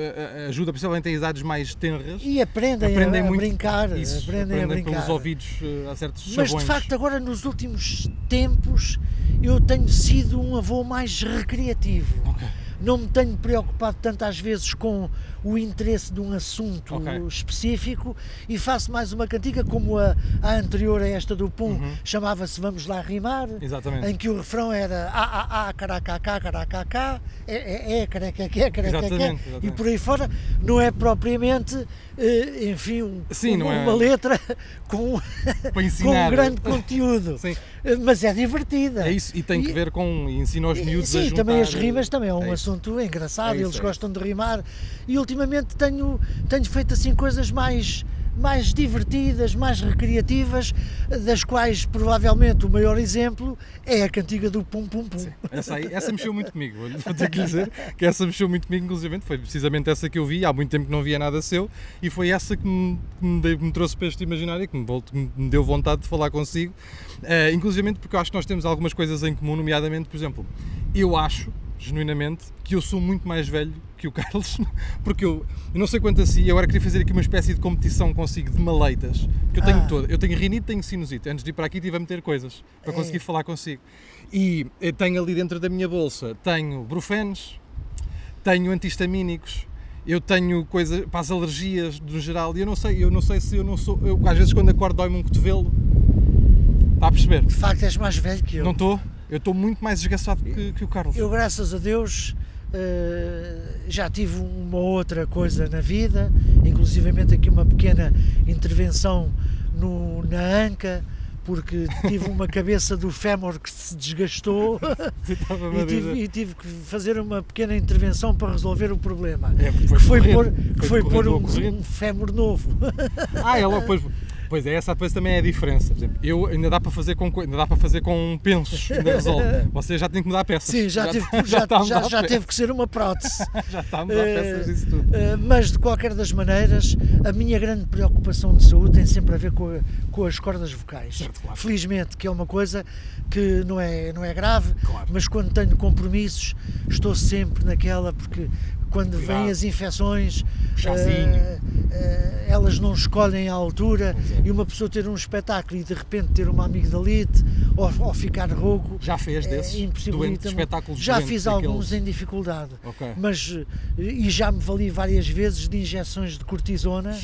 ajuda principalmente em idades mais tenras e aprendem, aprendem a, muito, a brincar, isso, aprendem, aprendem a brincar. pelos ouvidos a certos Mas sabões. de facto agora nos últimos tempos eu tenho sido um avô mais recreativo. Okay. Não me tenho preocupado tanto às vezes com o interesse de um assunto okay. específico e faço mais uma cantiga como a, a anterior a esta do Pum uhum. chamava-se Vamos Lá Rimar, Exatamente. em que o refrão era a a a caracacá caracacá é é é caracaqué caracaqué e por aí fora não é propriamente eh, enfim um, Sim, um, uma é... letra com, com um grande conteúdo eh, mas é divertida é isso e tem que ver com ensinar aos miúdos Sim, a juntar... também as rimas também é um é assunto engraçado é isso, eles é gostam de rimar e ultimamente tenho, tenho feito assim coisas mais, mais divertidas, mais recreativas, das quais provavelmente o maior exemplo é a cantiga do Pum Pum Pum. Sim, essa, aí, essa mexeu muito comigo, vou ter que dizer que essa mexeu muito comigo, inclusive foi precisamente essa que eu vi, há muito tempo que não via nada seu, e foi essa que me, que me, trouxe para este imaginário, que me, me, deu vontade de falar consigo, uh, inclusive porque eu acho que nós temos algumas coisas em comum, nomeadamente, por exemplo, eu acho genuinamente, que eu sou muito mais velho que o Carlos, porque eu, eu não sei quanto assim. eu agora queria fazer aqui uma espécie de competição consigo de maleitas, que eu tenho ah. toda. Eu tenho rinite, tenho sinusite. Antes de ir para aqui tive a meter coisas para é. conseguir Ei. falar consigo. E eh, tenho ali dentro da minha bolsa, tenho brufenes, tenho antihistamínicos, eu tenho coisas para as alergias no geral, e eu não sei, eu não sei se eu não sou, eu às vezes quando acordo dói-me um cotovelo. Está a perceber? De facto és mais velho que eu. Não estou? Eu estou muito mais desgastado que, que, o Carlos. Eu, graças a Deus, eh, já tive uma outra coisa na vida, inclusivamente aqui uma pequena intervenção no, na anca, porque tive uma cabeça do fémur que se desgastou e, tive, e, tive, que fazer uma pequena intervenção para resolver o problema. É, foi que foi pôr, foi pôr um, um fémur novo. Ah, é logo depois. Pois é, essa depois também é a diferença. Por exemplo, eu ainda dá para fazer com ainda dá para fazer com pensos, ainda resolve. Você já tem que mudar peças. Sim, já, já tive, já, já, já teve que ser uma prótese. já está a mudar eh, peças disso tudo. Eh, mas de qualquer das maneiras, a minha grande preocupação de saúde tem sempre a ver com, a, com as cordas vocais. Certo, claro. Felizmente, que é uma coisa que não é, não é grave, claro. mas quando tenho compromissos, estou sempre naquela, porque quando vêm as infecções, uh, uh, elas não escolhem a altura é. e uma pessoa ter um espetáculo e de repente ter uma amigdalite ou, ou ficar rouco, Já fez é desses? É, espetáculos Já fiz daqueles... alguns em dificuldade, okay. mas eh, e já me vali várias vezes de injeções de cortisona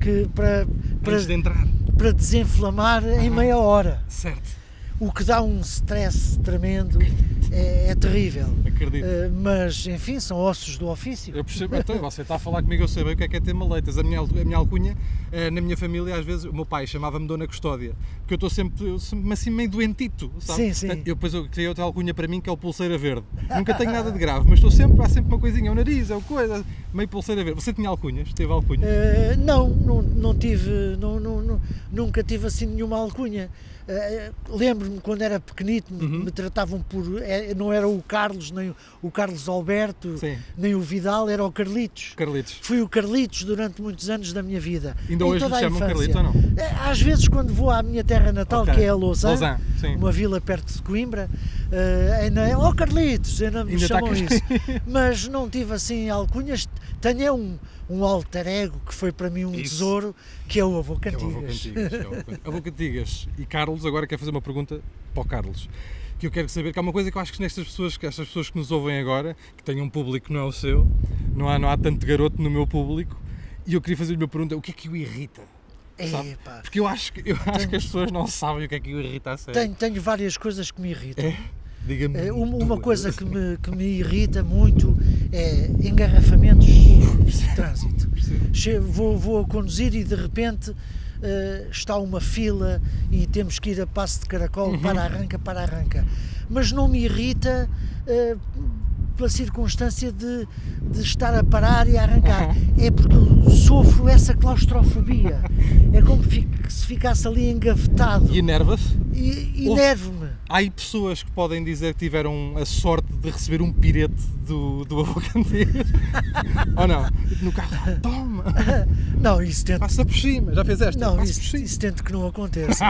que para, para, para desinflamar uhum. em meia hora. Certo o que dá um stress tremendo. É, é, terrível. Acredito. Uh, mas, enfim, são ossos do ofício. Eu percebo, então, você está a falar comigo, eu sei bem o que é que é ter maleitas. A minha, a minha alcunha, uh, na minha família, às vezes, o meu pai chamava-me Dona Custódia, porque eu estou sempre, eu, assim, meio doentito, sabe? Sim, sim. eu, depois eu criei outra alcunha para mim, que é o Pulseira Verde. Nunca tenho nada de grave, mas estou sempre, há sempre uma coisinha, o nariz, é uma coisa, meio Pulseira Verde. Você tinha alcunhas? Teve alcunhas? Uh, não, não, não tive, não, não, não, nunca tive assim nenhuma alcunha. Eh, lembro-me quando era pequenito me, uhum. me tratavam por. É, não era o Carlos, nem o Carlos Alberto, Sim. nem o Vidal, era o Carlitos. Carlitos. Fui o Carlitos durante muitos anos da minha vida. Ainda hoje me chamam Carlitos ou não? Eh, às vezes, quando vou à minha terra natal, okay. que é a Lausanne, Lausanne uma vila perto de Coimbra, uh, ainda, é, oh Carlitos, ainda me ainda tá chamam tá isso. Mas não tive assim alcunhas. Tenho é um um alter ego que foi para mim um Isso. tesouro, que é o Avô é Cantigas. É Avô Cantigas, E Carlos, agora quer fazer uma pergunta para o Carlos. Que eu quero saber, que há uma coisa que eu acho que nestas pessoas, que estas pessoas que nos ouvem agora, que têm um público que não é o seu, não há, não há tanto garoto no meu público, e eu queria fazer-lhe uma pergunta: o que é que o irrita? Porque eu acho que, eu tenho, acho que as pessoas não sabem o que é que o irrita a sério. Tenho, tenho várias coisas que me irritam. É? Eh, uma, uma coisa que me, que me irrita muito é engarrafamentos de trânsito. Chego, vou, vou conduzir e de repente Uh, está uma fila e temos que ir a passo de caracol uhum. para arranca, para arranca. Mas não me irrita uh, pela circunstância de, de estar a parar e a arrancar. Uhum. É porque eu sofro essa claustrofobia. é como se ficasse ali engavetado. E enerva-se? E, e nervo-me Há aí pessoas que podem dizer que tiveram a sorte de receber um pirete do, do avô Candeias. Ou não? No carro, toma! Não, isso tento... Passa por cima, já esta? Não, isso, isso tento que não aconteça.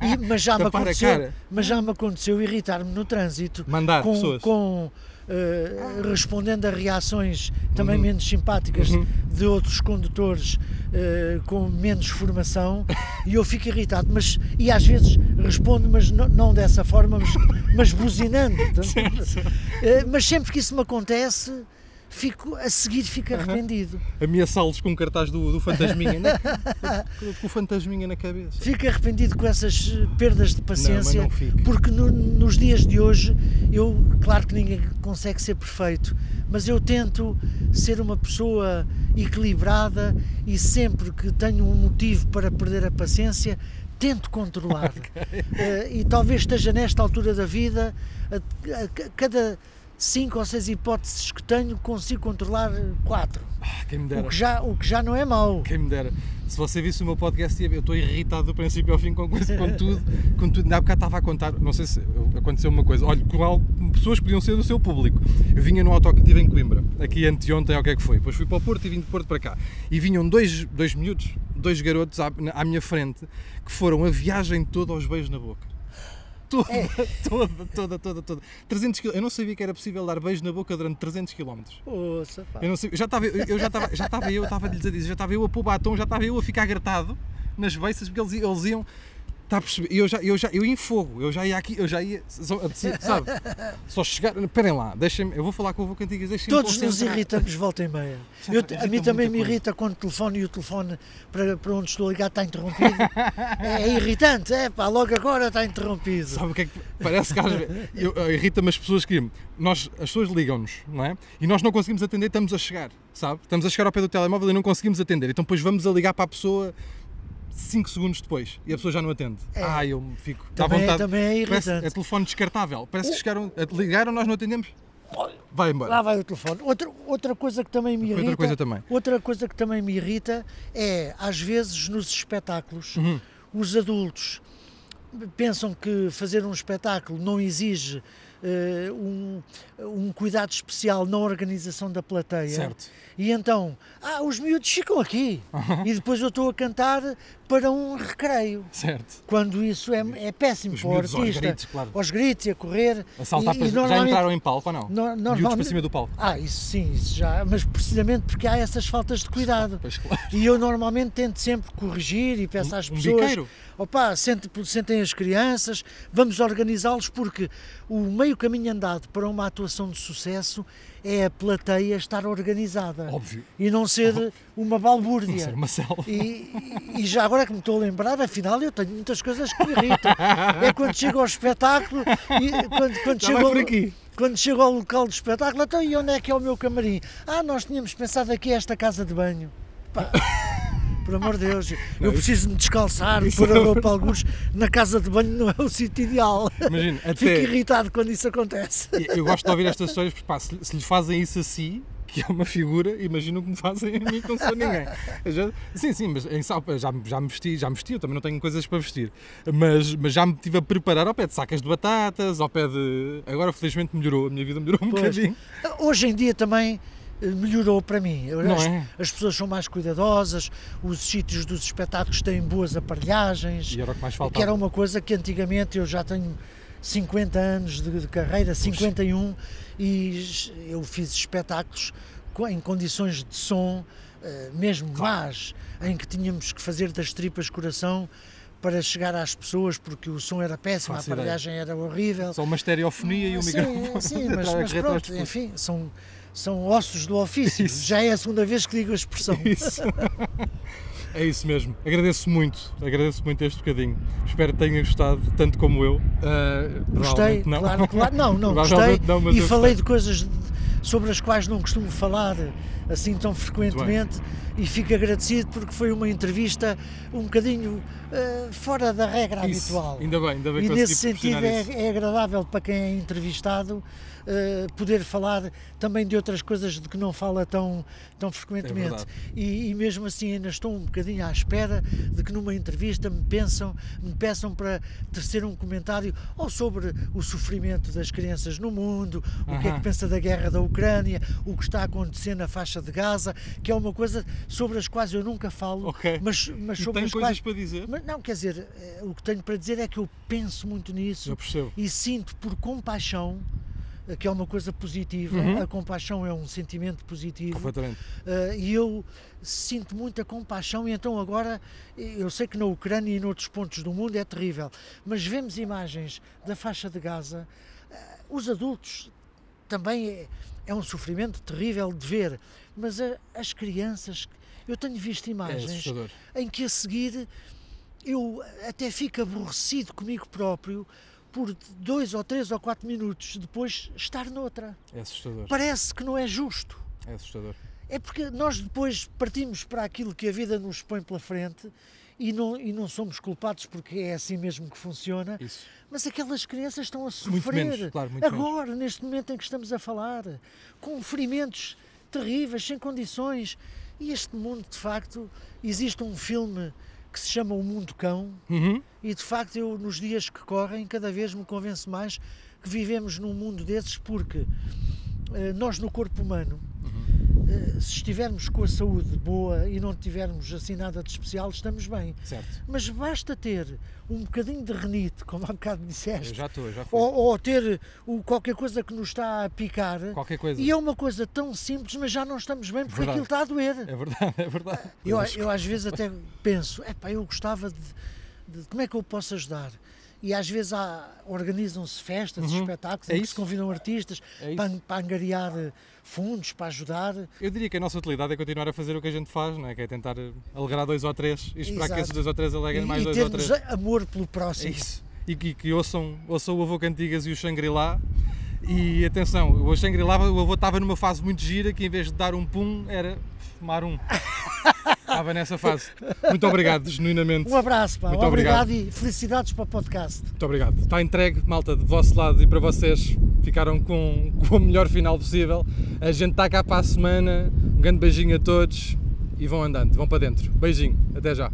E, mas, já me aconteceu, mas já me aconteceu irritar-me no trânsito. Mandar com, pessoas. Com, eh, respondendo a reações também uhum. menos simpáticas uhum. de outros condutores uh, com menos formação e eu fico irritado, mas e às vezes respondo, mas não, dessa forma, mas, mas buzinando. sim. uh, mas sempre que isso me acontece, fico, a seguir fico arrependido. Uhum. Ameaçá-los com um cartaz do, do Fantasminha na, com o Fantasminha na cabeça. Fico arrependido com essas eh, perdas de paciência, não, não porque no, nos dias de hoje eu, claro que ninguém consegue ser perfeito, mas eu tento ser uma pessoa equilibrada e sempre que tenho um motivo para perder a paciência, tento controlar. Okay. Uh, e talvez esteja nesta altura da vida, a, a, a cada cinco ou seis hipóteses que tenho, consigo controlar quatro. Ah, quem me dera. O que, já, o que já não é mau. Quem me dera. Se você visse o meu podcast, eu estou irritado do princípio ao fim com, com tudo. Com tudo. Na época estava a contar, não sei se aconteceu uma coisa, olha, qual pessoas podiam ser do seu público. Eu vinha no autocarro, estive em Coimbra, aqui anteontem, o que é que foi. Depois fui para o Porto e vim do Porto para cá. E vinham dois, dois miúdos, dois garotos à, à minha frente, que foram a viagem toda aos beijos na boca Toda, é. toda, toda, toda, toda. 300 km. Eu não sabia que era possível dar beijo na boca durante 300 km. Ouça, pá. Eu não sabia. Já estava eu, já estava, já estava eu, estava-lhes a dizer, já estava eu a pôr batom, então já estava eu a ficar gratado nas beças porque eles, eles iam Está a perceber? Eu já, eu já, eu ia em fogo, eu já ia aqui, eu já ia, só, sabe? Só chegar, esperem lá, deixem-me, eu vou falar com o Vocantigas, deixem-me Todos nos irritamos volta e meia. Eu, tá, a tá mim também me coisa. irrita quando o telefone e o telefone para, para onde estou ligado está interrompido. é, é, irritante, é pá, logo agora está interrompido. Sabe o que é que parece que às vezes, irrita-me as pessoas que, nós, as pessoas ligam-nos, não é? E nós não conseguimos atender, estamos a chegar, sabe? Estamos a chegar ao pé do telemóvel e não conseguimos atender, então depois vamos a ligar para a pessoa 5 segundos depois e a pessoa já não atende. É. Ah, eu fico. Está à vontade. Também é irritante. é telefone descartável. Parece que chegaram, eh, ligaram, nós não atendemos. Vai embora. Lá vai o telefone. Outra, outra coisa que também me irrita. Outra coisa também. Outra coisa que também me irrita é, às vezes, nos espetáculos, uhum. os adultos pensam que fazer um espetáculo não exige uh, um, um, cuidado especial na organização da plateia. Certo. E então, ah, os miúdos ficam aqui. Uhum. E depois eu estou a cantar para um recreio. Certo. Quando isso é, é péssimo Os para o artista. Aos gritos, claro. aos gritos e a correr. A saltar e, para, e já entraram em palco ou não? No, normalmente, para cima do palco. Ah, isso sim, isso já. Mas precisamente porque há essas faltas de cuidado. Pois, claro. E eu normalmente tento sempre corrigir e peço um, às pessoas. Um Opa, sentem, sentem as crianças, vamos organizá-los porque o meio caminho andado para uma atuação de sucesso é a plateia estar organizada. Óbvio. E não ser Óbvio. uma balbúrdia. Não ser uma selva. E, e, já agora que me estou a lembrar, afinal eu tenho muitas coisas que me irritam. é quando chego ao espetáculo e quando, quando chego ao, quando chego ao local do espetáculo, então e onde é que é o meu camarim? Ah, nós tínhamos pensado aqui esta casa de banho. Pá por amor de Deus. Não, eu preciso me descalçar e pôr a roupa alguns na casa de banho não é o sítio ideal. Imagina, até... Fico irritado quando isso acontece. Eu gosto de ouvir estas histórias porque pá, se, se lhe fazem isso assim, que é uma figura, imagino que me fazem a mim que não sou ninguém. Já, sim, sim, mas em, já, já me vesti, já me vesti, eu também não tenho coisas para vestir, mas, mas já me estive a preparar ao pé de sacas de batatas, ao pé de... Agora felizmente melhorou, a minha vida melhorou um pois. bocadinho. Hoje em dia também melhorou para mim. As, é? as, pessoas são mais cuidadosas, os sítios dos espetáculos têm boas aparelhagens. E era o que mais faltava. Que era uma coisa que antigamente eu já tenho 50 anos de, de carreira, 51, Uxa. e eu fiz espetáculos em condições de som, eh, mesmo claro. más, em que tínhamos que fazer das tripas coração para chegar às pessoas, porque o som era péssimo, Faz a aparelhagem ideia. era horrível. Só uma estereofonia e um microfone. Sim, mas, mas pronto, enfim, são são ossos do ofício. Isso. Já é a segunda vez que digo a expressão. Isso. é isso mesmo. Agradeço muito, agradeço muito este bocadinho. Espero que tenham gostado, tanto como eu. Uh, gostei, não. claro, claro. Não, não, gostei. Não, e falei gostei. de coisas sobre as quais não costumo falar assim tão frequentemente e fico agradecido porque foi uma entrevista um bocadinho uh, fora da regra isso, habitual. Ainda bem, ainda bem e E nesse sentido é, é, agradável para quem é entrevistado uh, poder falar também de outras coisas de que não fala tão, tão frequentemente. É e, e, mesmo assim ainda estou um bocadinho à espera de que numa entrevista me pensam, me peçam para tecer um comentário ou sobre o sofrimento das crianças no mundo, uh -huh. o que é que pensa da guerra da Ucrânia, o que está a acontecer na faixa de Gaza, que é uma coisa sobre as quais eu nunca falo, okay. mas, mas sobre as quais... tem coisas para dizer? Mas, não, quer dizer, eh, o que tenho para dizer é que eu penso muito nisso. Eu percebo. E sinto por compaixão eh, que é uma coisa positiva, uhum. a compaixão é um sentimento positivo. Completamente. Uh, e eu sinto muita compaixão, e então agora, eu sei que na Ucrânia e noutros pontos do mundo é terrível, mas vemos imagens da faixa de Gaza, uh, os adultos também é um sofrimento terrível de ver, mas a, as crianças, eu tenho visto é imagens é em que a seguir eu até fico aborrecido comigo próprio por dois ou três ou quatro minutos depois estar noutra. É assustador. Parece que não é justo. É assustador. É porque nós depois partimos para aquilo que a vida nos põe pela frente e não, e não somos culpados porque é assim mesmo que funciona. Isso. Mas aquelas crianças estão a sofrer menos, claro, agora, menos. neste momento em que estamos a falar, com ferimentos terríveis, sem condições. E este mundo, de facto, existe um filme que se chama O Mundo Cão, uhum. e de facto eu, nos dias que correm, cada vez me convenço mais que vivemos num mundo desses, porque eh, nós, no corpo humano, eh, se estivermos com a saúde boa e não tivermos assim nada de especial, estamos bem. Certo. Mas basta ter um bocadinho de renite, como há bocado disseste. Eu já estou, já fui. Ou, ou ter o, qualquer coisa que nos está a picar. Qualquer coisa. E é uma coisa tão simples, mas já não estamos bem porque verdade. aquilo está a doer. É verdade, é verdade. Eu, eu às vezes até penso, epá, eu gostava de, de... Como é que eu posso ajudar? e às vezes organizam-se festas, uhum. espetáculos, é em que se convidam artistas é para, para angariar fundos para ajudar. Eu diria que a nossa utilidade é continuar a fazer o que a gente faz, não é? que é tentar eh, alegrar dois ou três e esperar Exato. que esses dois ou três aleguem mais e dois ou três. amor pelo próximo. É isso. E que, que ouçam, ouçam o Avô Cantigas e o shangri lá E atenção, o shangri lá o avô estava numa fase muito gira que em vez de dar um pum, era fumar um. Estava nessa fase. Muito obrigado, genuinamente. Um abraço, pá. Muito obrigado. obrigado e felicidades para o podcast. Muito obrigado. Está entregue, malta, do vosso lado e para vocês ficaram com, com o melhor final possível. A gente está cá para a semana. Um grande beijinho a todos e vão andando, vão para dentro. Beijinho, até já.